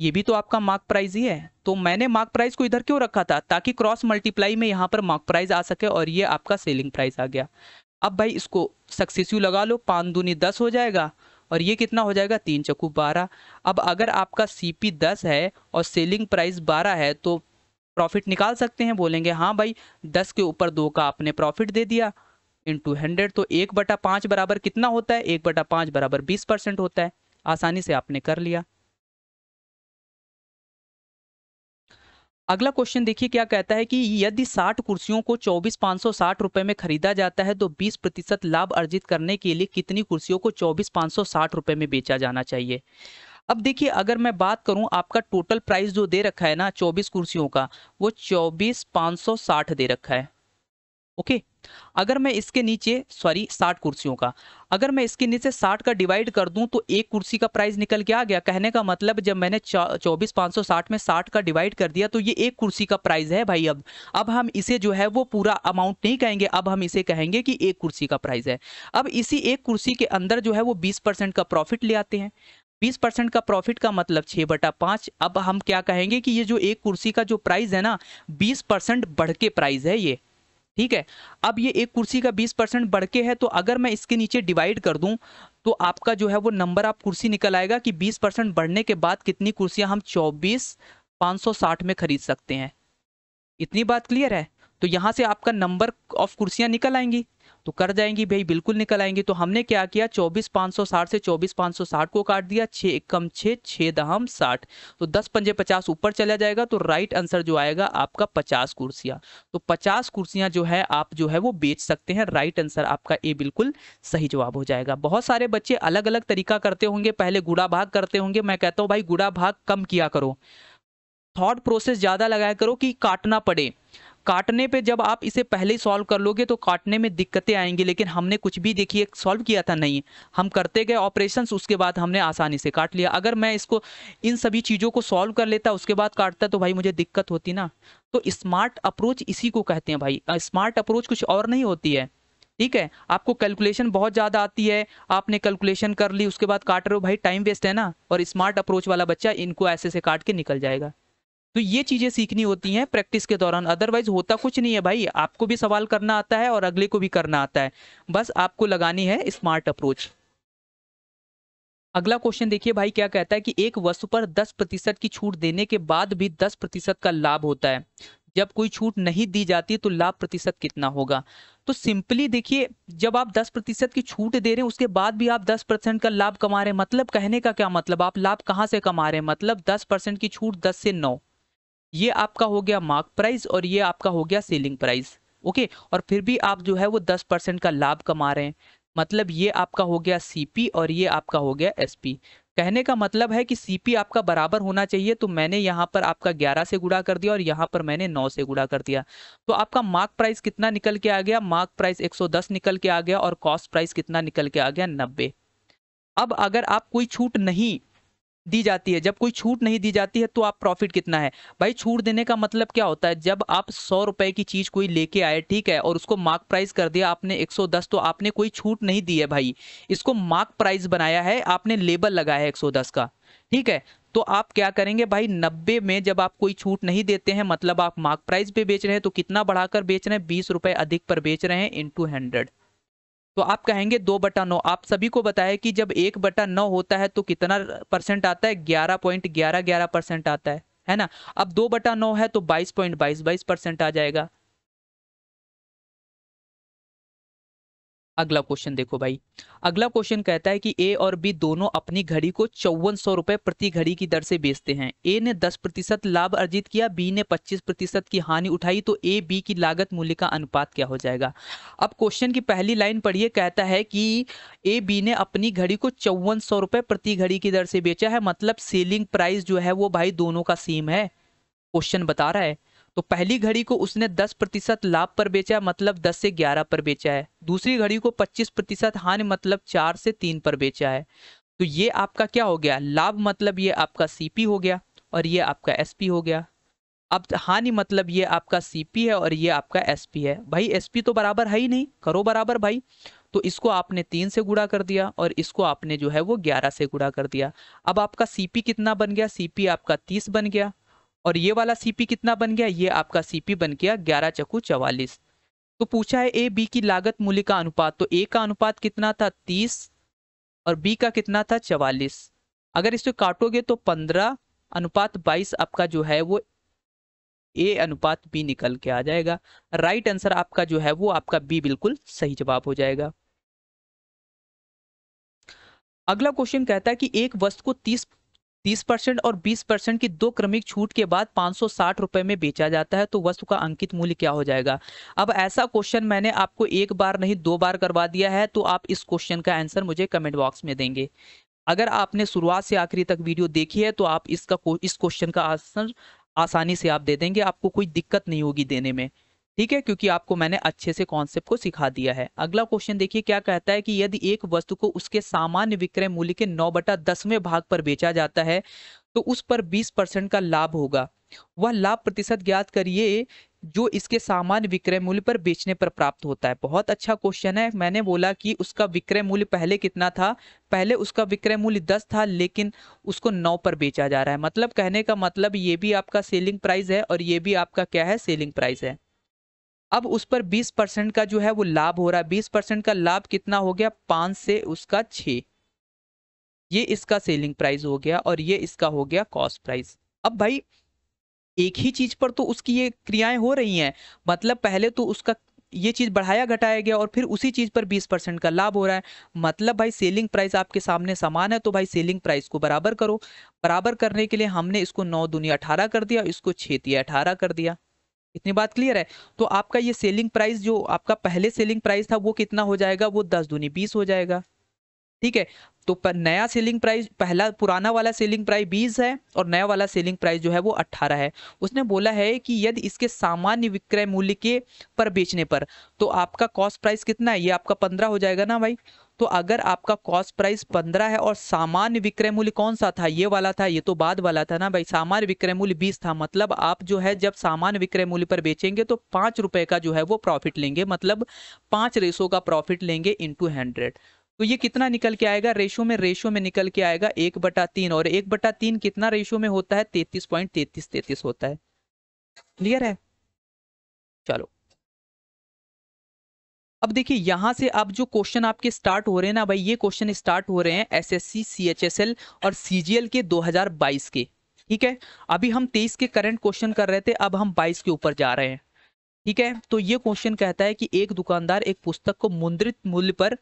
ये भी तो आपका मार्क प्राइस ही है तो मैंने मार्क प्राइस को इधर क्यों रखा था ताकि क्रॉस मल्टीप्लाई में यहाँ पर मार्क प्राइस आ सके और ये आपका सेलिंग प्राइस आ गया अब भाई इसको सक्सेसिव लगा लो पाँच दूनी दस हो जाएगा और ये कितना हो जाएगा तीन चकू बारह अब अगर आपका सी पी दस है और सेलिंग प्राइस बारह है तो प्रॉफिट निकाल सकते हैं बोलेंगे हाँ भाई दस के ऊपर दो का आपने प्रॉफिट दे दिया इन टू हंड्रेड तो एक बटा पाँच बराबर कितना होता है एक बटा पाँच बराबर बीस परसेंट होता है आसानी से आपने कर लिया अगला क्वेश्चन देखिए क्या कहता है कि यदि 60 कुर्सियों को चौबीस पाँच सौ साठ रुपये में खरीदा जाता है तो 20 प्रतिशत लाभ अर्जित करने के लिए कितनी कुर्सियों को चौबीस पाँच सौ साठ रुपये में बेचा जाना चाहिए अब देखिए अगर मैं बात करूं आपका टोटल प्राइस जो दे रखा है ना चौबीस कुर्सियों का वो चौबीस पाँच सौ साठ दे रखा है ओके अगर मैं इसके नीचे सॉरी साठ कुर्सियों का अगर मैं इसके नीचे साठ का डिवाइड कर दूं तो एक कुर्सी का प्राइस निकल के आ गया कहने का मतलब जब मैंने चौबीस पाँच सौ साठ में साठ का डिवाइड कर दिया तो ये एक कुर्सी का प्राइस है भाई अब अब हम इसे जो है वो पूरा अमाउंट नहीं कहेंगे अब हम इसे कहेंगे कि एक कुर्सी का प्राइस है अब इसी एक कुर्सी के अंदर जो है वो बीस परसेंट का प्रॉफिट ले आते हैं बीस परसेंट का प्रॉफिट का मतलब छः बटा पाँच अब हम क्या कहेंगे कि ये जो एक कुर्सी का जो प्राइस है ना बीस परसेंट बढ़ के प्राइस है ये ठीक है अब ये एक कुर्सी का बीस परसेंट बढ़ के है तो अगर मैं इसके नीचे डिवाइड कर दूं तो आपका जो है वो नंबर आप कुर्सी निकल आएगा कि बीस परसेंट बढ़ने के बाद कितनी कुर्सियां हम चौबीस पाँच सौ साठ में खरीद सकते हैं इतनी बात क्लियर है तो यहाँ से आपका नंबर ऑफ कुर्सियाँ निकल आएंगी तो कर जाएंगी भाई बिल्कुल निकल आएंगी तो हमने क्या किया चौबीस पाँच सौ साठ से चौबीस पाँच सौ साठ को काट दिया छः कम छः छः दहम साठ तो दस पंजे पचास ऊपर चला जाएगा तो राइट आंसर जो आएगा आपका पचास कुर्सियाँ तो पचास कुर्सियाँ जो है आप जो है वो बेच सकते हैं राइट आंसर आपका ए बिल्कुल सही जवाब हो जाएगा बहुत सारे बच्चे अलग अलग तरीका करते होंगे पहले गुड़ा भाग करते होंगे मैं कहता हूँ भाई गुड़ा भाग कम किया करो थॉट प्रोसेस ज़्यादा लगाया करो कि काटना पड़े काटने पे जब आप इसे पहले ही सॉल्व कर लोगे तो काटने में दिक्कतें आएंगी लेकिन हमने कुछ भी देखिए सॉल्व किया था नहीं हम करते गए ऑपरेशन उसके बाद हमने आसानी से काट लिया अगर मैं इसको इन सभी चीज़ों को सॉल्व कर लेता उसके बाद काटता तो भाई मुझे दिक्कत होती ना तो स्मार्ट अप्रोच इसी को कहते हैं भाई स्मार्ट अप्रोच कुछ और नहीं होती है ठीक है आपको कैलकुलेशन बहुत ज़्यादा आती है आपने कैलकुलेशन कर ली उसके बाद काट रहे हो भाई टाइम वेस्ट है ना और स्मार्ट अप्रोच वाला बच्चा इनको ऐसे से काट के निकल जाएगा तो ये चीजें सीखनी होती हैं प्रैक्टिस के दौरान अदरवाइज होता कुछ नहीं है भाई आपको भी सवाल करना आता है और अगले को भी करना आता है बस आपको लगानी है स्मार्ट अप्रोच अगला क्वेश्चन देखिए भाई क्या कहता है कि एक वस्तु पर 10 प्रतिशत की छूट देने के बाद भी 10 प्रतिशत का लाभ होता है जब कोई छूट नहीं दी जाती तो लाभ प्रतिशत कितना होगा तो सिंपली देखिए जब आप 10 प्रतिशत की छूट दे रहे हैं उसके बाद भी आप 10 परसेंट का लाभ कमा रहे हैं मतलब कहने का क्या मतलब आप लाभ कहाँ से कमा रहे हैं मतलब 10 परसेंट की छूट 10 से नौ ये आपका हो गया मार्क प्राइस और ये आपका हो गया सेलिंग प्राइस ओके और फिर भी आप जो है वो दस परसेंट का लाभ कमा रहे हैं मतलब ये आपका हो गया सी और ये आपका हो गया एस कहने का मतलब है कि सीपी आपका बराबर होना चाहिए तो मैंने यहाँ पर आपका 11 से गुड़ा कर दिया और यहाँ पर मैंने 9 से गुड़ा कर दिया तो आपका मार्क प्राइस कितना निकल के आ गया मार्क प्राइस 110 निकल के आ गया और कॉस्ट प्राइस कितना निकल के आ गया 90 अब अगर आप कोई छूट नहीं दी जाती है जब कोई छूट नहीं दी जाती है तो आप प्रॉफिट कितना है भाई छूट देने का मतलब क्या होता है जब आप सौ रुपए की चीज कोई लेके आए ठीक है और उसको मार्क प्राइस कर दिया आपने 110 तो आपने कोई छूट नहीं दी है भाई इसको मार्क प्राइस बनाया है आपने लेबल लगाया है दस का ठीक है तो आप क्या करेंगे भाई नब्बे में जब आप कोई छूट नहीं देते हैं मतलब आप मार्क प्राइस पे बेच रहे हैं तो कितना बढ़ाकर बेच रहे हैं बीस रुपए अधिक पर बेच रहे हैं इंटू हंड्रेड तो आप कहेंगे दो बटा नौ आप सभी को बताया कि जब एक बटा नौ होता है तो कितना परसेंट आता है ग्यारह पॉइंट ग्यारह ग्यारह परसेंट आता है है ना अब दो बटा नौ है तो बाईस पॉइंट बाईस बाईस परसेंट आ जाएगा अगला क्वेश्चन देखो भाई अगला क्वेश्चन कहता है कि ए और बी दोनों अपनी घड़ी को चौवन सौ रुपए प्रति घड़ी की दर से बेचते हैं ए ने 10 प्रतिशत लाभ अर्जित किया बी ने 25 प्रतिशत की हानि उठाई तो ए बी की लागत मूल्य का अनुपात क्या हो जाएगा अब क्वेश्चन की पहली लाइन पढ़िए कहता है कि ए बी ने अपनी घड़ी को चौवन सौ रुपए प्रति घड़ी की दर से बेचा है मतलब सेलिंग प्राइस जो है वो भाई दोनों का सेम है क्वेश्चन बता रहा है तो पहली घड़ी को उसने 10 प्रतिशत लाभ पर बेचा मतलब 10 से 11 पर बेचा है दूसरी घड़ी को 25 प्रतिशत हानि मतलब 4 से 3 पर बेचा है तो ये आपका क्या हो गया लाभ मतलब ये आपका सीपी हो गया और ये आपका एस हो गया अब हानि मतलब ये आपका सीपी है और ये आपका एस है भाई एस तो बराबर है ही नहीं करो बराबर भाई तो इसको आपने तीन से गुड़ा कर दिया और इसको आपने जो है वो ग्यारह से गुड़ा कर दिया अब आपका सीपी कितना बन गया सीपी आपका तीस बन गया और ये वाला सीपी कितना बन गया ये आपका सीपी बन गया ग्यारह चकू चवालीस तो पूछा है ए बी की लागत मूल्य का अनुपात तो ए का अनुपात कितना था तीस और बी का कितना था चवालीस अगर इसको काटोगे तो पंद्रह अनुपात बाईस आपका जो है वो ए अनुपात बी निकल के आ जाएगा राइट आंसर आपका जो है वो आपका बी बिल्कुल सही जवाब हो जाएगा अगला क्वेश्चन कहता है कि एक वस्तु को तीस तीस परसेंट और बीस परसेंट की दो क्रमिक छूट के बाद पाँच सौ साठ रुपए में बेचा जाता है तो वस्तु का अंकित मूल्य क्या हो जाएगा अब ऐसा क्वेश्चन मैंने आपको एक बार नहीं दो बार करवा दिया है तो आप इस क्वेश्चन का आंसर मुझे कमेंट बॉक्स में देंगे अगर आपने शुरुआत से आखिरी तक वीडियो देखी है तो आप इसका इस क्वेश्चन का आंसर आसानी से आप दे देंगे आपको कोई दिक्कत नहीं होगी देने में ठीक है क्योंकि आपको मैंने अच्छे से कॉन्सेप्ट को सिखा दिया है अगला क्वेश्चन देखिए क्या कहता है कि यदि एक वस्तु को उसके सामान्य विक्रय मूल्य के नौ बटा दसवें भाग पर बेचा जाता है तो उस पर बीस परसेंट का लाभ होगा वह लाभ प्रतिशत ज्ञात करिए जो इसके सामान्य विक्रय मूल्य पर बेचने पर प्राप्त होता है बहुत अच्छा क्वेश्चन है मैंने बोला कि उसका विक्रय मूल्य पहले कितना था पहले उसका विक्रय मूल्य दस था लेकिन उसको नौ पर बेचा जा रहा है मतलब कहने का मतलब ये भी आपका सेलिंग प्राइस है और ये भी आपका क्या है सेलिंग प्राइस है अब उस पर 20 परसेंट का जो है वो लाभ हो रहा है 20 परसेंट का लाभ कितना हो गया पांच से उसका छ ये इसका सेलिंग प्राइस हो गया और ये इसका हो गया कॉस्ट प्राइस अब भाई एक ही चीज पर तो उसकी ये क्रियाएं हो रही हैं मतलब पहले तो उसका ये चीज़ बढ़ाया घटाया गया और फिर उसी चीज़ पर 20 परसेंट का लाभ हो रहा है मतलब भाई सेलिंग प्राइस आपके सामने समान है तो भाई सेलिंग प्राइस को बराबर करो बराबर करने के लिए हमने इसको नौ दुनिया अठारह कर दिया इसको छः दिया अठारह कर दिया इतनी बात क्लियर है तो आपका ये सेलिंग प्राइस जो आपका पहले सेलिंग प्राइस था वो कितना हो जाएगा वो दस दूनी बीस हो जाएगा ठीक है तो पर नया सेलिंग प्राइस पहला पुराना वाला सेलिंग प्राइस बीस है और नया वाला सेलिंग प्राइस जो है वो अट्ठारह है उसने बोला है कि यदि इसके सामान्य विक्रय मूल्य के पर बेचने पर तो आपका कॉस्ट प्राइस कितना है ये आपका पंद्रह हो जाएगा ना भाई तो अगर आपका कॉस्ट प्राइस पंद्रह है और सामान्य विक्रय मूल्य कौन सा था ये वाला था ये तो बाद वाला था ना भाई सामान्य विक्रय मूल्य बीस था मतलब आप जो है जब सामान्य विक्रय मूल्य पर बेचेंगे तो पांच रुपए का जो है वो प्रॉफिट लेंगे मतलब पांच रेशो का प्रॉफिट लेंगे इंटू हंड्रेड तो ये कितना निकल के आएगा रेशो में रेशो में निकल के आएगा एक बटा तीन और एक बटा तीन कितना रेशो में होता है तैतीस पॉइंट तैतीस तैतीस होता है क्लियर है चलो अब देखिए यहाँ से अब जो क्वेश्चन आपके स्टार्ट हो रहे हैं ना भाई ये क्वेश्चन स्टार्ट हो रहे हैं एसएससी सीएचएसएल और सीजीएल के 2022 के ठीक है अभी हम 23 के करंट क्वेश्चन कर रहे थे अब हम 22 के ऊपर जा रहे हैं ठीक है तो ये क्वेश्चन कहता है कि एक दुकानदार एक पुस्तक को मुद्रित मूल्य पर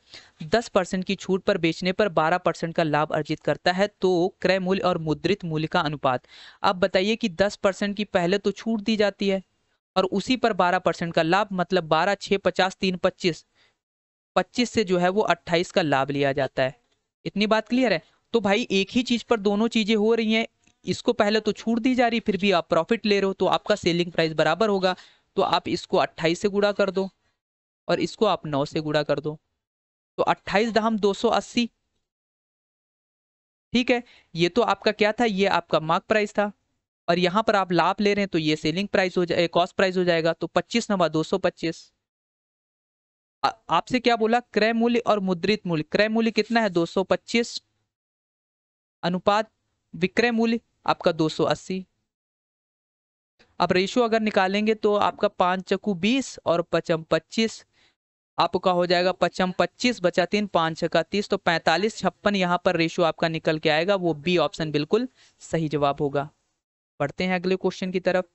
दस परसेंट की छूट पर बेचने पर बारह परसेंट का लाभ अर्जित करता है तो क्रय मूल्य और मुद्रित मूल्य का अनुपात अब बताइए कि दस परसेंट की पहले तो छूट दी जाती है और उसी पर 12 परसेंट का लाभ मतलब बारह छः पचास तीन पच्चीस पच्चीस से जो है वो अट्ठाईस का लाभ लिया जाता है इतनी बात क्लियर है तो भाई एक ही चीज़ पर दोनों चीज़ें हो रही हैं इसको पहले तो छूट दी जा रही फिर भी आप प्रॉफिट ले रहे हो तो आपका सेलिंग प्राइस बराबर होगा तो आप इसको अट्ठाईस से गुड़ा कर दो और इसको आप नौ से गुड़ा कर दो तो अट्ठाईस दहम दो सौ अस्सी ठीक है ये तो आपका क्या था ये आपका मार्क प्राइस था और यहाँ पर आप लाभ ले रहे हैं तो ये सेलिंग प्राइस हो जाए कॉस्ट प्राइस हो जाएगा तो पच्चीस नंबर दो सौ पच्चीस आपसे क्या बोला क्रय मूल्य और मुद्रित मूल्य क्रय मूल्य कितना है 225 अनुपात विक्रय मूल्य आपका 280 अब रेशो अगर निकालेंगे तो आपका पाँच चकू बीस और पचम पच्चीस आपका हो जाएगा पचम पच्चीस बचा तीन पाँच छका तीस तो पैंतालीस छप्पन यहाँ पर रेशो आपका निकल के आएगा वो बी ऑप्शन बिल्कुल सही जवाब होगा बढ़ते हैं अगले क्वेश्चन की तरफ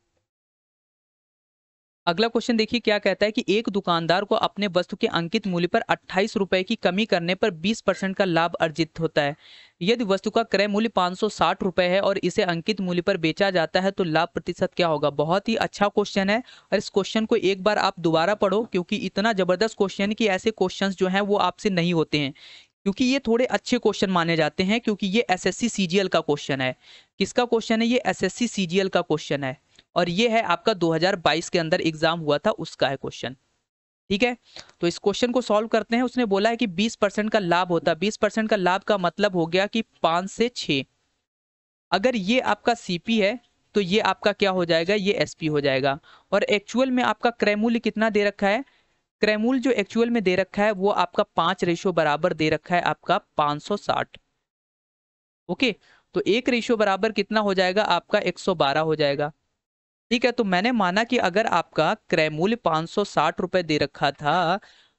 अगला क्वेश्चन देखिए क्या कहता है कि एक दुकानदार को अपने वस्तु के अंकित मूल्य पर अट्ठाईस रुपए की कमी करने पर 20 परसेंट का लाभ अर्जित होता है यदि वस्तु का क्रय मूल्य पाँच सौ रुपए है और इसे अंकित मूल्य पर बेचा जाता है तो लाभ प्रतिशत क्या होगा बहुत ही अच्छा क्वेश्चन है और इस क्वेश्चन को एक बार आप दोबारा पढ़ो क्योंकि इतना जबरदस्त क्वेश्चन कि ऐसे क्वेश्चन जो है वो आपसे नहीं होते हैं क्योंकि ये थोड़े अच्छे क्वेश्चन माने जाते हैं क्योंकि ये एसएससी सीजीएल का क्वेश्चन है किसका क्वेश्चन है ये एसएससी सीजीएल का क्वेश्चन है और ये है आपका 2022 के अंदर एग्जाम हुआ था उसका है क्वेश्चन ठीक है तो इस क्वेश्चन को सॉल्व करते हैं उसने बोला है कि 20 परसेंट का लाभ होता है बीस परसेंट का लाभ का मतलब हो गया कि पाँच से छ अगर ये आपका सी है तो ये आपका क्या हो जाएगा ये एस हो जाएगा और एक्चुअल में आपका क्रय मूल्य कितना दे रखा है क्रेमूल जो एक्चुअल में दे रखा है वो आपका पांच रेशो बराबर दे रखा है आपका 560 ओके तो एक रेशो बराबर कितना हो जाएगा आपका 112 हो जाएगा ठीक है तो मैंने माना कि अगर आपका क्रय पाँच सौ दे रखा था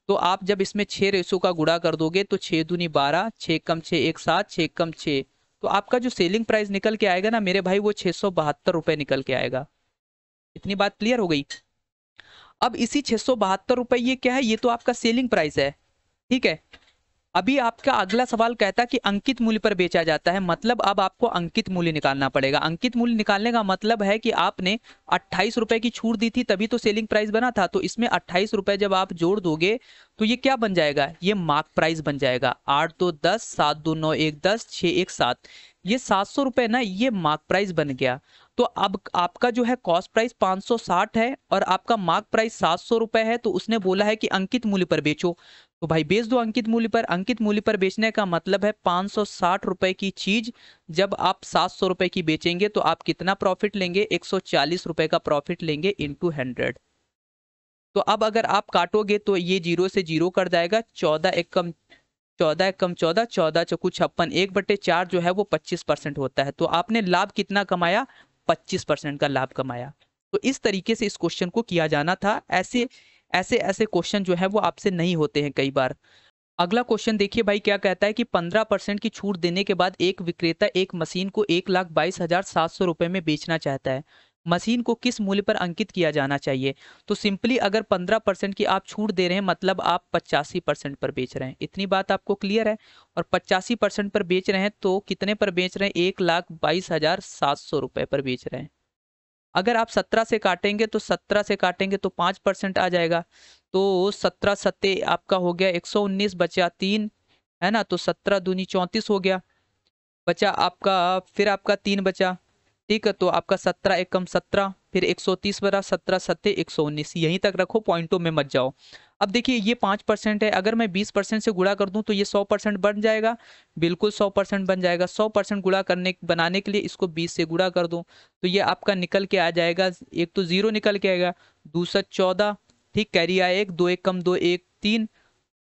तो आप जब इसमें छः रेशो का गुड़ा कर दोगे तो छः दूनी बारह छः कम छः एक सात छः कम छः तो आपका जो सेलिंग प्राइस निकल के आएगा ना मेरे भाई वो छः सौ बहत्तर रुपए निकल के आएगा इतनी बात क्लियर हो गई अब इसी छह सौ बहत्तर रुपये ये क्या है ये तो आपका सेलिंग प्राइस है ठीक है अभी आपका अगला सवाल कहता है कि अंकित मूल्य पर बेचा जाता है मतलब अब आपको अंकित मूल्य निकालना पड़ेगा अंकित मूल्य निकालने का मतलब है कि आपने अट्ठाईस रुपए की छूट दी थी तभी तो सेलिंग प्राइस बना था तो इसमें अट्ठाईस रुपए जब आप जोड़ दोगे तो ये क्या बन जाएगा ये मार्क प्राइस बन जाएगा आठ दो दस सात दो नौ एक दस छ एक सात ये सात सौ रुपये ना ये मार्क प्राइस बन गया तो अब आपका जो है कॉस्ट प्राइस 560 है और आपका मार्क प्राइस सात सौ रुपए है तो उसने बोला है कि अंकित मूल्य पर बेचो तो भाई बेच दो अंकित मूल्य पर अंकित मूल्य पर बेचने का मतलब है पाँच रुपए की चीज जब आप सात सौ रुपए की बेचेंगे तो आप कितना प्रॉफिट लेंगे एक सौ चालीस रुपए का प्रॉफिट लेंगे इंटू हंड्रेड तो अब अगर आप काटोगे तो ये जीरो से जीरो कर जाएगा चौदह एकम चौदह एकम चौदह चौदह चौकू छप्पन एक बटे चार जो है वो पच्चीस परसेंट होता है तो आपने लाभ कितना कमाया पच्चीस परसेंट का लाभ कमाया तो इस तरीके से इस क्वेश्चन को किया जाना था ऐसे ऐसे ऐसे क्वेश्चन जो है वो आपसे नहीं होते हैं कई बार अगला क्वेश्चन देखिए भाई क्या कहता है कि पंद्रह परसेंट की छूट देने के बाद एक विक्रेता एक मशीन को एक लाख बाईस हजार सात सौ रुपए में बेचना चाहता है मशीन को किस मूल्य पर अंकित किया जाना चाहिए तो सिंपली अगर 15 परसेंट की आप छूट दे रहे हैं मतलब आप पचासी परसेंट पर बेच रहे हैं इतनी बात आपको क्लियर है और पचासी परसेंट पर बेच रहे हैं तो कितने पर बेच रहे हैं एक लाख बाईस हज़ार सात सौ रुपये पर बेच रहे हैं अगर आप सत्रह से काटेंगे तो सत्रह से काटेंगे तो पाँच परसेंट आ जाएगा तो सत्रह सत्ते आपका हो गया एक सौ उन्नीस बचा तीन है ना तो सत्रह दूनी चौंतीस हो गया बचा आपका फिर आपका तीन बचा ठीक है तो आपका सत्रह एक कम सत्रह फिर एक सौ तीस बरा सत्रह सत्य एक सौ उन्नीस यहीं तक रखो पॉइंटों में मत जाओ अब देखिए ये पाँच परसेंट है अगर मैं बीस परसेंट से गुड़ा कर दूं तो ये सौ परसेंट बन जाएगा बिल्कुल सौ परसेंट बन जाएगा सौ परसेंट गुड़ा करने बनाने के लिए इसको बीस से गुड़ा कर दूं तो ये आपका निकल के आ जाएगा एक तो ज़ीरो निकल के आएगा दूसरा चौदह ठीक कैरी आए एक दो एक कम दो एक तीन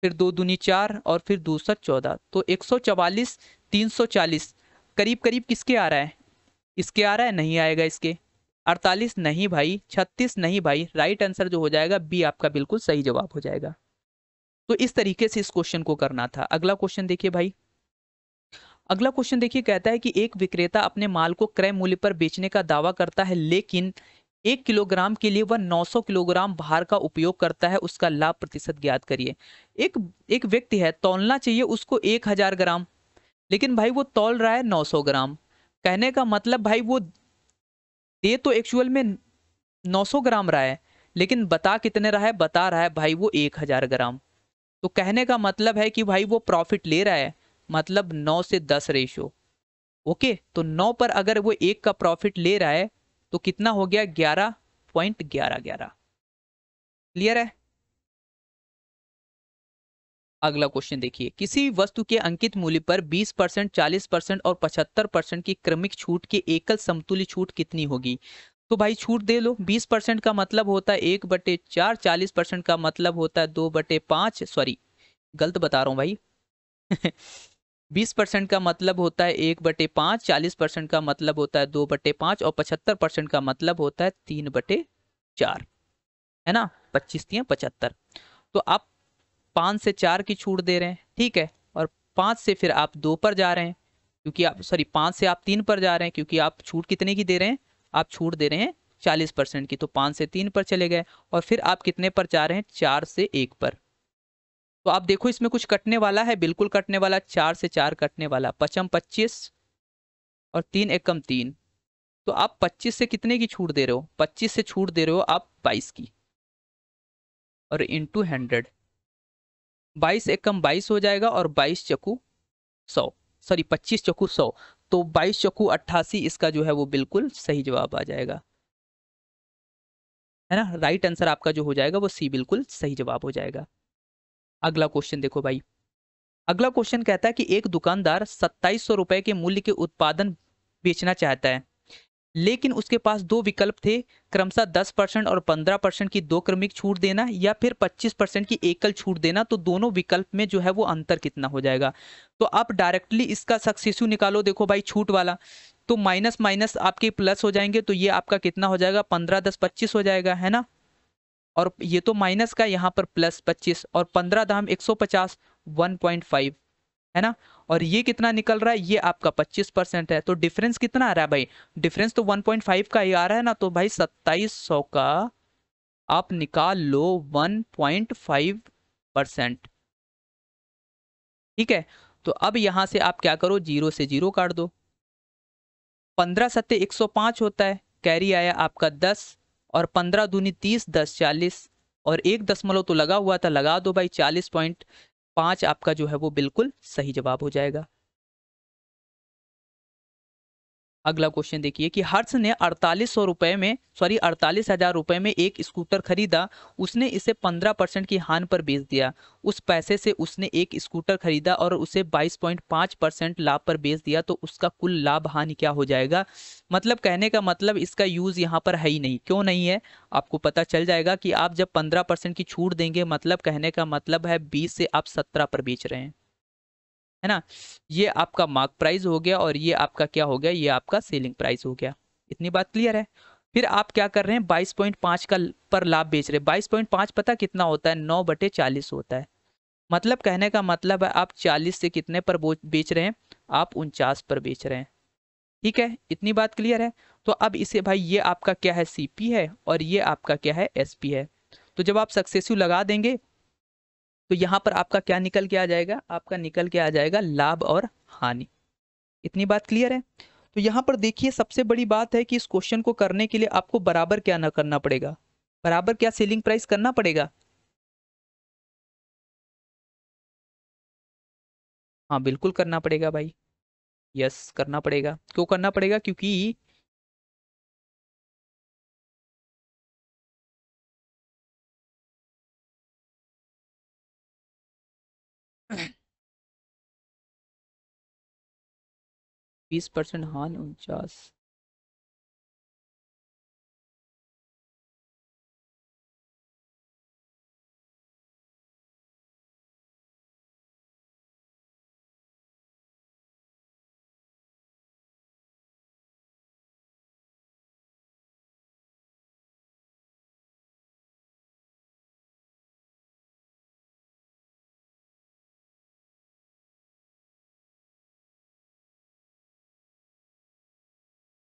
फिर दो दूनी चार और फिर दूसरा चौदह तो एक सौ चवालीस तीन सौ चालीस करीब करीब किसके आ रहा है इसके आ रहा है नहीं आएगा इसके अड़तालीस नहीं भाई छत्तीस नहीं भाई राइट आंसर जो हो जाएगा बी आपका बिल्कुल सही जवाब हो जाएगा तो इस तरीके से इस क्वेश्चन को करना था अगला क्वेश्चन देखिए भाई अगला क्वेश्चन देखिए कहता है कि एक विक्रेता अपने माल को क्रय मूल्य पर बेचने का दावा करता है लेकिन एक किलोग्राम के लिए वह 900 किलोग्राम भार का उपयोग करता है उसका लाभ प्रतिशत ज्ञात करिए एक एक व्यक्ति है तोलना चाहिए उसको 1000 ग्राम लेकिन भाई वो तोल रहा है 900 ग्राम कहने का मतलब भाई वो दे तो एक्चुअल में 900 ग्राम रहा है लेकिन बता कितने रहा है बता रहा है भाई वो 1000 ग्राम तो कहने का मतलब है कि भाई वो प्रॉफिट ले रहा है मतलब 9 से 10 रेशो ओके तो 9 पर अगर वो एक का प्रॉफिट ले रहा है तो कितना हो गया ग्यारह पॉइंट ग्यारह ग्यारह क्लियर है अगला क्वेश्चन देखिए किसी वस्तु के अंकित मूल्य पर 20 परसेंट चालीस परसेंट और 75 परसेंट की क्रमिक छूट की एकल समतुल्य छूट कितनी होगी तो भाई छूट दे लो 20 परसेंट का मतलब होता है एक बटे चार चालीस परसेंट का मतलब होता है दो बटे पांच सॉरी गलत बता रहा हूँ भाई बीस परसेंट का मतलब होता है एक बटे पांच चालीस परसेंट का मतलब होता है दो बटे और पचहत्तर परसेंट का मतलब होता है तीन बटे चार है ना पच्चीस पचहत्तर तो आप पाँच से चार की छूट दे रहे हैं ठीक है और पाँच से फिर आप दो पर जा रहे हैं क्योंकि आप सॉरी पाँच से आप तीन पर जा रहे हैं क्योंकि आप छूट कितने की दे रहे हैं आप छूट दे रहे हैं चालीस परसेंट की तो पाँच से तीन पर चले गए और फिर आप कितने पर जा रहे हैं चार से एक पर तो आप देखो इसमें कुछ कटने वाला है बिल्कुल कटने वाला चार से चार कटने वाला पचम पच्चीस और तीन एकम तीन तो आप पच्चीस से कितने की छूट दे रहे हो पच्चीस से छूट दे रहे हो आप बाईस की और इंटू हंड्रेड बाईस एक कम बाईस हो जाएगा और बाईस चकू सौ सॉरी पच्चीस चकू सौ तो बाईस चकू अट्ठासी इसका जो है वो बिल्कुल सही जवाब आ जाएगा है ना राइट आंसर आपका जो हो जाएगा वो सी बिल्कुल सही जवाब हो जाएगा अगला क्वेश्चन देखो भाई अगला क्वेश्चन कहता है कि एक दुकानदार सत्ताईस सौ रुपए के मूल्य के उत्पादन बेचना चाहता है लेकिन उसके पास दो विकल्प थे क्रमशः 10 परसेंट और 15 परसेंट की दो क्रमिक छूट देना या फिर 25 परसेंट की एकल छूट देना तो दोनों विकल्प में जो है वो अंतर कितना हो जाएगा तो आप डायरेक्टली इसका सक्सेस निकालो देखो भाई छूट वाला तो माइनस माइनस आपके प्लस हो जाएंगे तो ये आपका कितना हो जाएगा पंद्रह दस पच्चीस हो जाएगा है ना और ये तो माइनस का यहाँ पर प्लस पच्चीस और पंद्रह दाम एक सौ पचास वन पॉइंट फाइव है ना और ये कितना निकल रहा है ये आपका 25 परसेंट है तो डिफरेंस कितना आ रहा है भाई डिफरेंस तो 1.5 का ही आ रहा है ना तो भाई 2700 का आप निकाल लो 1.5 परसेंट ठीक है तो अब यहां से आप क्या करो जीरो से जीरो काट दो पंद्रह सत्य एक सौ पांच होता है कैरी आया आपका दस और पंद्रह दूनी तीस दस चालीस और एक दशमलव तो लगा हुआ था लगा दो भाई चालीस पॉइंट पांच आपका जो है वो बिल्कुल सही जवाब हो जाएगा अगला क्वेश्चन देखिए कि हर्ष ने अड़तालीस सौ रुपए में सॉरी अड़तालीस हजार रुपए में एक स्कूटर खरीदा उसने इसे पंद्रह परसेंट की हान पर बेच दिया उस पैसे से उसने एक स्कूटर खरीदा और उसे बाईस पॉइंट पांच परसेंट लाभ पर बेच दिया तो उसका कुल लाभ हानि क्या हो जाएगा मतलब कहने का मतलब इसका यूज़ यहाँ पर है ही नहीं क्यों नहीं है आपको पता चल जाएगा कि आप जब पंद्रह परसेंट की छूट देंगे मतलब कहने का मतलब है बीस से आप सत्रह पर बेच रहे हैं है ना ये आपका मार्क प्राइस हो गया और ये आपका क्या हो गया ये आपका सेलिंग प्राइस हो गया इतनी बात क्लियर है फिर आप क्या कर रहे हैं 22.5 का पर लाभ बेच रहे हैं 22.5 पता कितना होता है नौ बटे चालीस होता है मतलब कहने का मतलब है आप 40 से कितने पर बेच रहे हैं आप उनचास पर बेच रहे हैं ठीक है इतनी बात क्लियर है तो अब इसे भाई ये आपका क्या है सी है और ये आपका क्या है एस है तो जब आप सक्सेसिव लगा देंगे तो यहाँ पर आपका क्या निकल के आ जाएगा आपका निकल के आ जाएगा लाभ और हानि इतनी बात क्लियर है तो यहाँ पर देखिए सबसे बड़ी बात है कि इस क्वेश्चन को करने के लिए आपको बराबर क्या ना करना पड़ेगा बराबर क्या सेलिंग प्राइस करना पड़ेगा हाँ बिल्कुल करना पड़ेगा भाई यस करना पड़ेगा क्यों करना पड़ेगा क्योंकि बीस परसेंट हान उनचास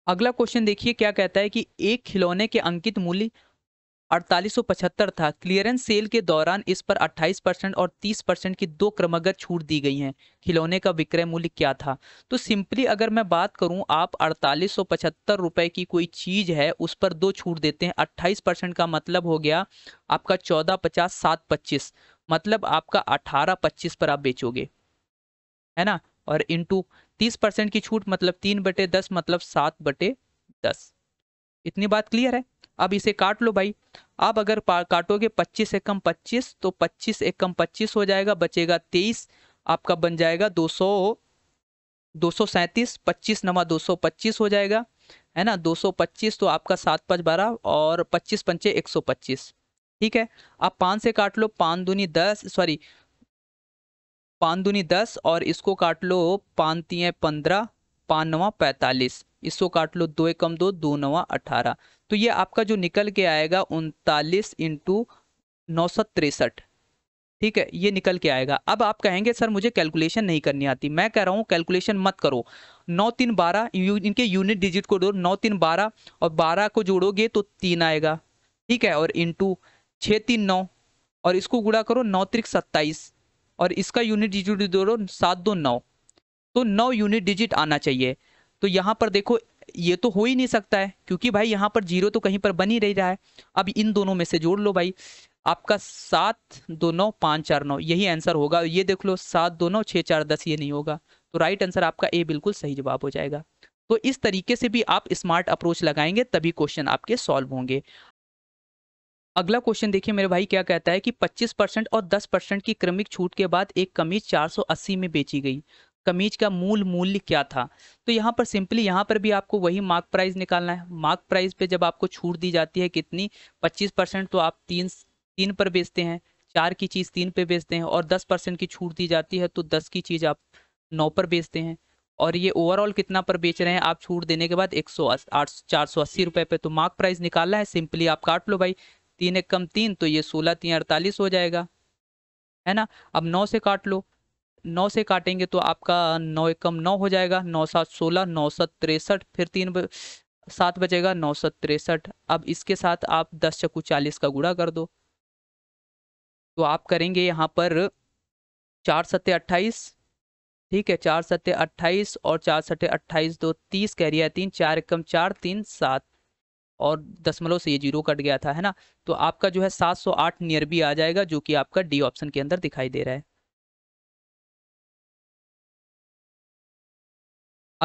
अगला क्वेश्चन देखिए क्या कहता है कि एक खिलौने के अंकित मूल्य अड़तालीस था क्लियरेंस सेल के दौरान इस पर 28 परसेंट और 30 परसेंट की दो क्रमगत छूट दी गई हैं खिलौने का विक्रय मूल्य क्या था तो सिंपली अगर मैं बात करूं आप अड़तालीस रुपए की कोई चीज है उस पर दो छूट देते हैं 28 परसेंट का मतलब हो गया आपका चौदह पचास सात पच्चीस मतलब आपका अठारह पच्चीस पर आप बेचोगे है ना और इंटू तीस परसेंट की छूट मतलब तीन बटे दस मतलब सात बटे दस इतनी बात क्लियर है अब इसे काट लो भाई अब अगर काटोगे पच्चीस एकम पच्चीस तो पच्चीस एकम पच्चीस हो जाएगा बचेगा तेईस आपका बन जाएगा दो सौ दो सौ सैंतीस पच्चीस नवा दो सौ पच्चीस हो जाएगा है ना दो सौ पच्चीस तो आपका सात पाँच बारह और पच्चीस पंचे एक सौ पच्चीस ठीक है आप पाँच से काट लो पाँच दूनी दस सॉरी पान दूनी दस और इसको काट लो पान है पंद्रह पान नवा पैंतालीस इसको काट लो दो एकम दो दो नवा अठारह तो ये आपका जो निकल के आएगा उनतालीस इंटू नौ सौ तिरसठ ठीक है ये निकल के आएगा अब आप कहेंगे सर मुझे कैलकुलेशन नहीं करनी आती मैं कह रहा हूँ कैलकुलेशन मत करो नौ तीन बारह यू, इनके यूनिट डिजिट को दो नौ तीन बारह और बारह को जोड़ोगे तो तीन आएगा ठीक है और इंटू छः तीन नौ और इसको गुड़ा करो नौ त्रिक सत्ताईस और इसका यूनिट डिजिट दो सात दो नौ तो नौ यूनिट डिजिट आना चाहिए तो यहाँ पर देखो ये तो हो ही नहीं सकता है क्योंकि भाई यहाँ पर जीरो तो कहीं पर बन ही रही रहा है अब इन दोनों में से जोड़ लो भाई आपका सात दो नौ पाँच चार नौ यही आंसर होगा ये देख लो सात दो नौ छः चार दस ये नहीं होगा तो राइट आंसर आपका ए बिल्कुल सही जवाब हो जाएगा तो इस तरीके से भी आप स्मार्ट अप्रोच लगाएंगे तभी क्वेश्चन आपके सॉल्व होंगे अगला क्वेश्चन देखिए मेरे भाई क्या कहता है कि 25 परसेंट और 10 परसेंट की क्रमिक छूट के बाद एक कमीज 480 में बेची गई कमीज का मूल मूल्य क्या था तो यहाँ पर सिंपली यहाँ पर भी आपको वही मार्क प्राइस निकालना है मार्क प्राइस पे जब आपको छूट दी जाती है कितनी 25 परसेंट तो आप तीन तीन पर बेचते हैं चार की चीज़ तीन पर बेचते हैं और दस परसेंट की छूट दी जाती है तो दस की चीज़ आप नौ पर बेचते हैं और ये ओवरऑल कितना पर बेच रहे हैं आप छूट देने के बाद एक सौ आठ चार सौ अस्सी रुपये पर तो मार्क प्राइस निकालना है सिंपली आप काट लो भाई तीन एक कम तीन तो ये सोलह तीन अड़तालीस हो जाएगा है ना अब नौ से काट लो नौ से काटेंगे तो आपका नौ एक कम नौ हो जाएगा नौ सात सोलह नौ सत तिरसठ फिर तीन ब... सात बजेगा नौ सत तिरसठ अब इसके साथ आप दस चक्कू चालीस का गुड़ा कर दो तो आप करेंगे यहाँ पर चार सत्य अट्ठाईस ठीक है चार सत्य अट्ठाईस और चार सत्य अट्ठाईस दो तीस कह रही है तीन चार कम चार तीन सात और दशमलव से ये जीरो कट गया था है ना तो आपका जो है 708 नियर भी आ जाएगा जो कि आपका डी ऑप्शन के अंदर दिखाई दे रहा है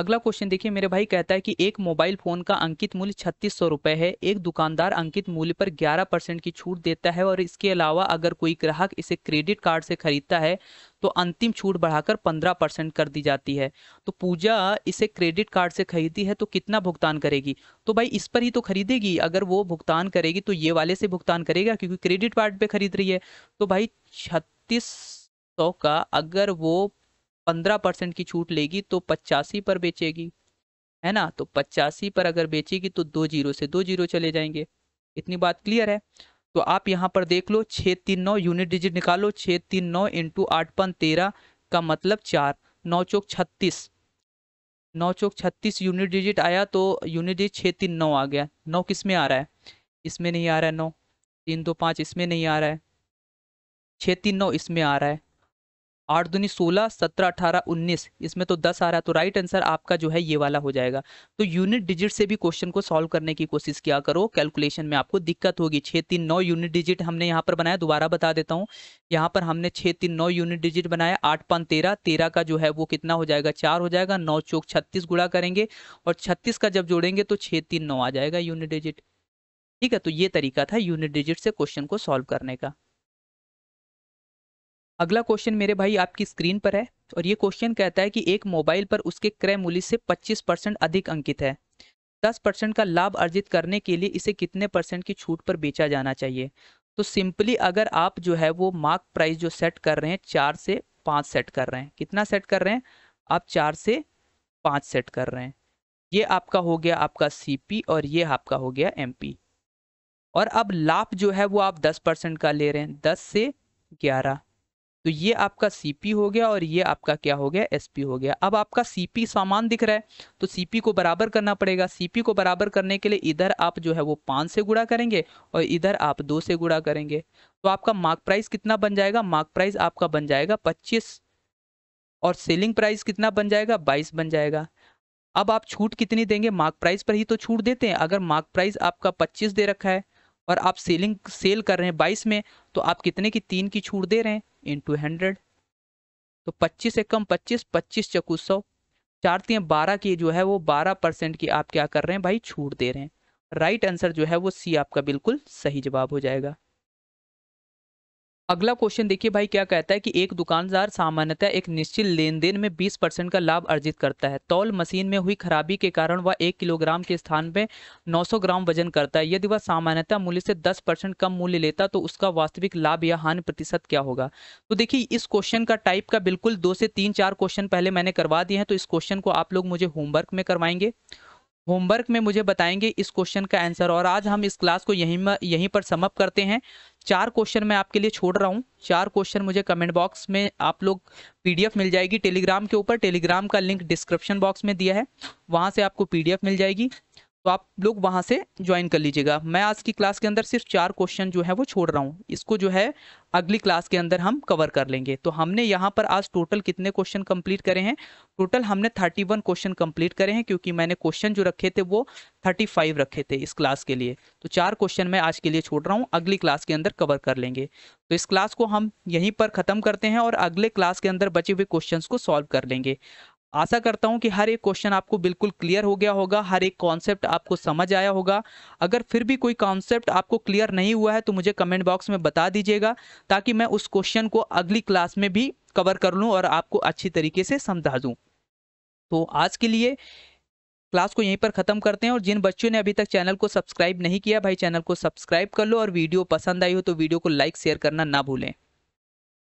अगला क्वेश्चन देखिए मेरे भाई कहता है कि एक मोबाइल फोन का अंकित मूल्य छत्तीस सौ रुपए है एक दुकानदार अंकित मूल्य पर 11 परसेंट की छूट देता है और इसके अलावा अगर कोई ग्राहक इसे क्रेडिट कार्ड से खरीदता है तो अंतिम छूट बढ़ाकर 15 परसेंट कर दी जाती है तो पूजा इसे क्रेडिट कार्ड से खरीदी है तो कितना भुगतान करेगी तो भाई इस पर ही तो खरीदेगी अगर वो भुगतान करेगी तो ये वाले से भुगतान करेगा क्योंकि क्रेडिट कार्ड पे खरीद रही है तो भाई छत्तीस का अगर वो पंद्रह परसेंट की छूट लेगी तो पचासी पर बेचेगी है ना तो पचासी पर अगर बेचेगी तो दो जीरो से दो जीरो चले जाएंगे इतनी बात क्लियर है तो आप यहाँ पर देख लो छः तीन नौ यूनिट डिजिट निकालो छः तीन नौ इंटू आठ पन तेरह का मतलब चार नौ चौक छत्तीस नौ चौक छत्तीस यूनिट डिजिट आया तो यूनिट डिजिट छः तीन नौ आ गया नौ किस में आ रहा है इसमें नहीं आ रहा है नौ तीन दो पाँच इसमें नहीं आ रहा है छः तीन नौ इसमें आ रहा है आठ दुनी सोलह सत्रह अठारह उन्नीस इसमें तो दस आ रहा है तो राइट आंसर आपका जो है ये वाला हो जाएगा तो यूनिट डिजिट से भी क्वेश्चन को सॉल्व करने की कोशिश किया करो कैलकुलेशन में आपको दिक्कत होगी छः तीन नौ यूनिट डिजिट हमने यहाँ पर बनाया दोबारा बता देता हूँ यहाँ पर हमने छः तीन नौ यूनिट डिजिट बनाया आठ पाँच तेरह तेरह का जो है वो कितना हो जाएगा चार हो जाएगा नौ चौक छत्तीस गुड़ा करेंगे और छत्तीस का जब जोड़ेंगे तो छः तीन नौ आ जाएगा यूनिट डिजिट ठीक है तो ये तरीका था यूनिट डिजिट से क्वेश्चन को सॉल्व करने का अगला क्वेश्चन मेरे भाई आपकी स्क्रीन पर है और ये क्वेश्चन कहता है कि एक मोबाइल पर उसके क्रय मूल्य से 25 परसेंट अधिक अंकित है 10 परसेंट का लाभ अर्जित करने के लिए इसे कितने परसेंट की छूट पर बेचा जाना चाहिए तो सिंपली अगर आप जो है वो मार्क प्राइस जो सेट कर रहे हैं चार से पाँच सेट कर रहे हैं कितना सेट कर रहे हैं आप चार से पाँच सेट कर रहे हैं ये आपका हो गया आपका सी और ये आपका हो गया एम और अब लाभ जो है वो आप दस परसेंट का ले रहे हैं दस से ग्यारह तो ये आपका सीपी हो गया और ये आपका क्या हो गया एसपी हो गया अब आपका सीपी सामान दिख रहा है तो सीपी को बराबर करना पड़ेगा सीपी को बराबर करने के लिए इधर आप जो है वो पाँच से गुड़ा करेंगे और इधर आप दो से गुड़ा करेंगे तो आपका मार्क प्राइस कितना बन जाएगा मार्क प्राइस आपका बन जाएगा पच्चीस और सेलिंग प्राइस कितना बन जाएगा बाईस बन जाएगा अब आप छूट कितनी देंगे मार्क प्राइस पर ही तो छूट देते हैं अगर मार्क प्राइस आपका पच्चीस दे रखा है और आप सेलिंग सेल कर रहे हैं बाईस में तो आप कितने की तीन की छूट दे रहे हैं इंटू हंड्रेड तो पच्चीस से कम पच्चीस पच्चीस चकू सौ चार तीन बारह की जो है वो बारह परसेंट की आप क्या कर रहे हैं भाई छूट दे रहे हैं राइट आंसर जो है वो सी आपका बिल्कुल सही जवाब हो जाएगा अगला क्वेश्चन देखिए भाई क्या कहता है कि एक दुकानदार सामान्यतः एक निश्चित लेन देन में 20 परसेंट का लाभ अर्जित करता है तौल मशीन में हुई खराबी के कारण वह एक किलोग्राम के स्थान पर 900 ग्राम वजन करता है यदि वह सामान्यतः मूल्य से 10 परसेंट कम मूल्य लेता तो उसका वास्तविक लाभ या हानि प्रतिशत क्या होगा तो देखिए इस क्वेश्चन का टाइप का बिल्कुल दो से तीन चार क्वेश्चन पहले मैंने करवा दिए हैं तो इस क्वेश्चन को आप लोग मुझे होमवर्क में करवाएंगे होमवर्क में मुझे बताएंगे इस क्वेश्चन का आंसर और आज हम इस क्लास को यहीं यहीं पर समअप करते हैं चार क्वेश्चन मैं आपके लिए छोड़ रहा हूँ चार क्वेश्चन मुझे कमेंट बॉक्स में आप लोग पीडीएफ मिल जाएगी टेलीग्राम के ऊपर टेलीग्राम का लिंक डिस्क्रिप्शन बॉक्स में दिया है वहाँ से आपको पीडीएफ मिल जाएगी तो आप लोग वहां से ज्वाइन कर लीजिएगा मैं आज की क्लास के अंदर सिर्फ चार क्वेश्चन जो है वो छोड़ रहा हूँ इसको जो है अगली क्लास के अंदर हम कवर कर लेंगे तो हमने यहाँ पर आज टोटल कितने क्वेश्चन कंप्लीट करे हैं टोटल हमने 31 क्वेश्चन कंप्लीट करे हैं क्योंकि मैंने क्वेश्चन जो रखे थे वो 35 रखे थे इस क्लास के लिए तो चार क्वेश्चन मैं आज के लिए छोड़ रहा हूँ अगली क्लास के अंदर कवर कर लेंगे तो इस क्लास को हम यहीं पर ख़त्म करते हैं और अगले क्लास के अंदर बचे हुए क्वेश्चन को सॉल्व कर लेंगे आशा करता हूं कि हर एक क्वेश्चन आपको बिल्कुल क्लियर हो गया होगा हर एक कॉन्सेप्ट आपको समझ आया होगा अगर फिर भी कोई कॉन्सेप्ट आपको क्लियर नहीं हुआ है तो मुझे कमेंट बॉक्स में बता दीजिएगा ताकि मैं उस क्वेश्चन को अगली क्लास में भी कवर कर लूँ और आपको अच्छी तरीके से समझा दूँ तो आज के लिए क्लास को यहीं पर ख़त्म करते हैं और जिन बच्चों ने अभी तक चैनल को सब्सक्राइब नहीं किया भाई चैनल को सब्सक्राइब कर लो और वीडियो पसंद आई हो तो वीडियो को लाइक शेयर करना ना भूलें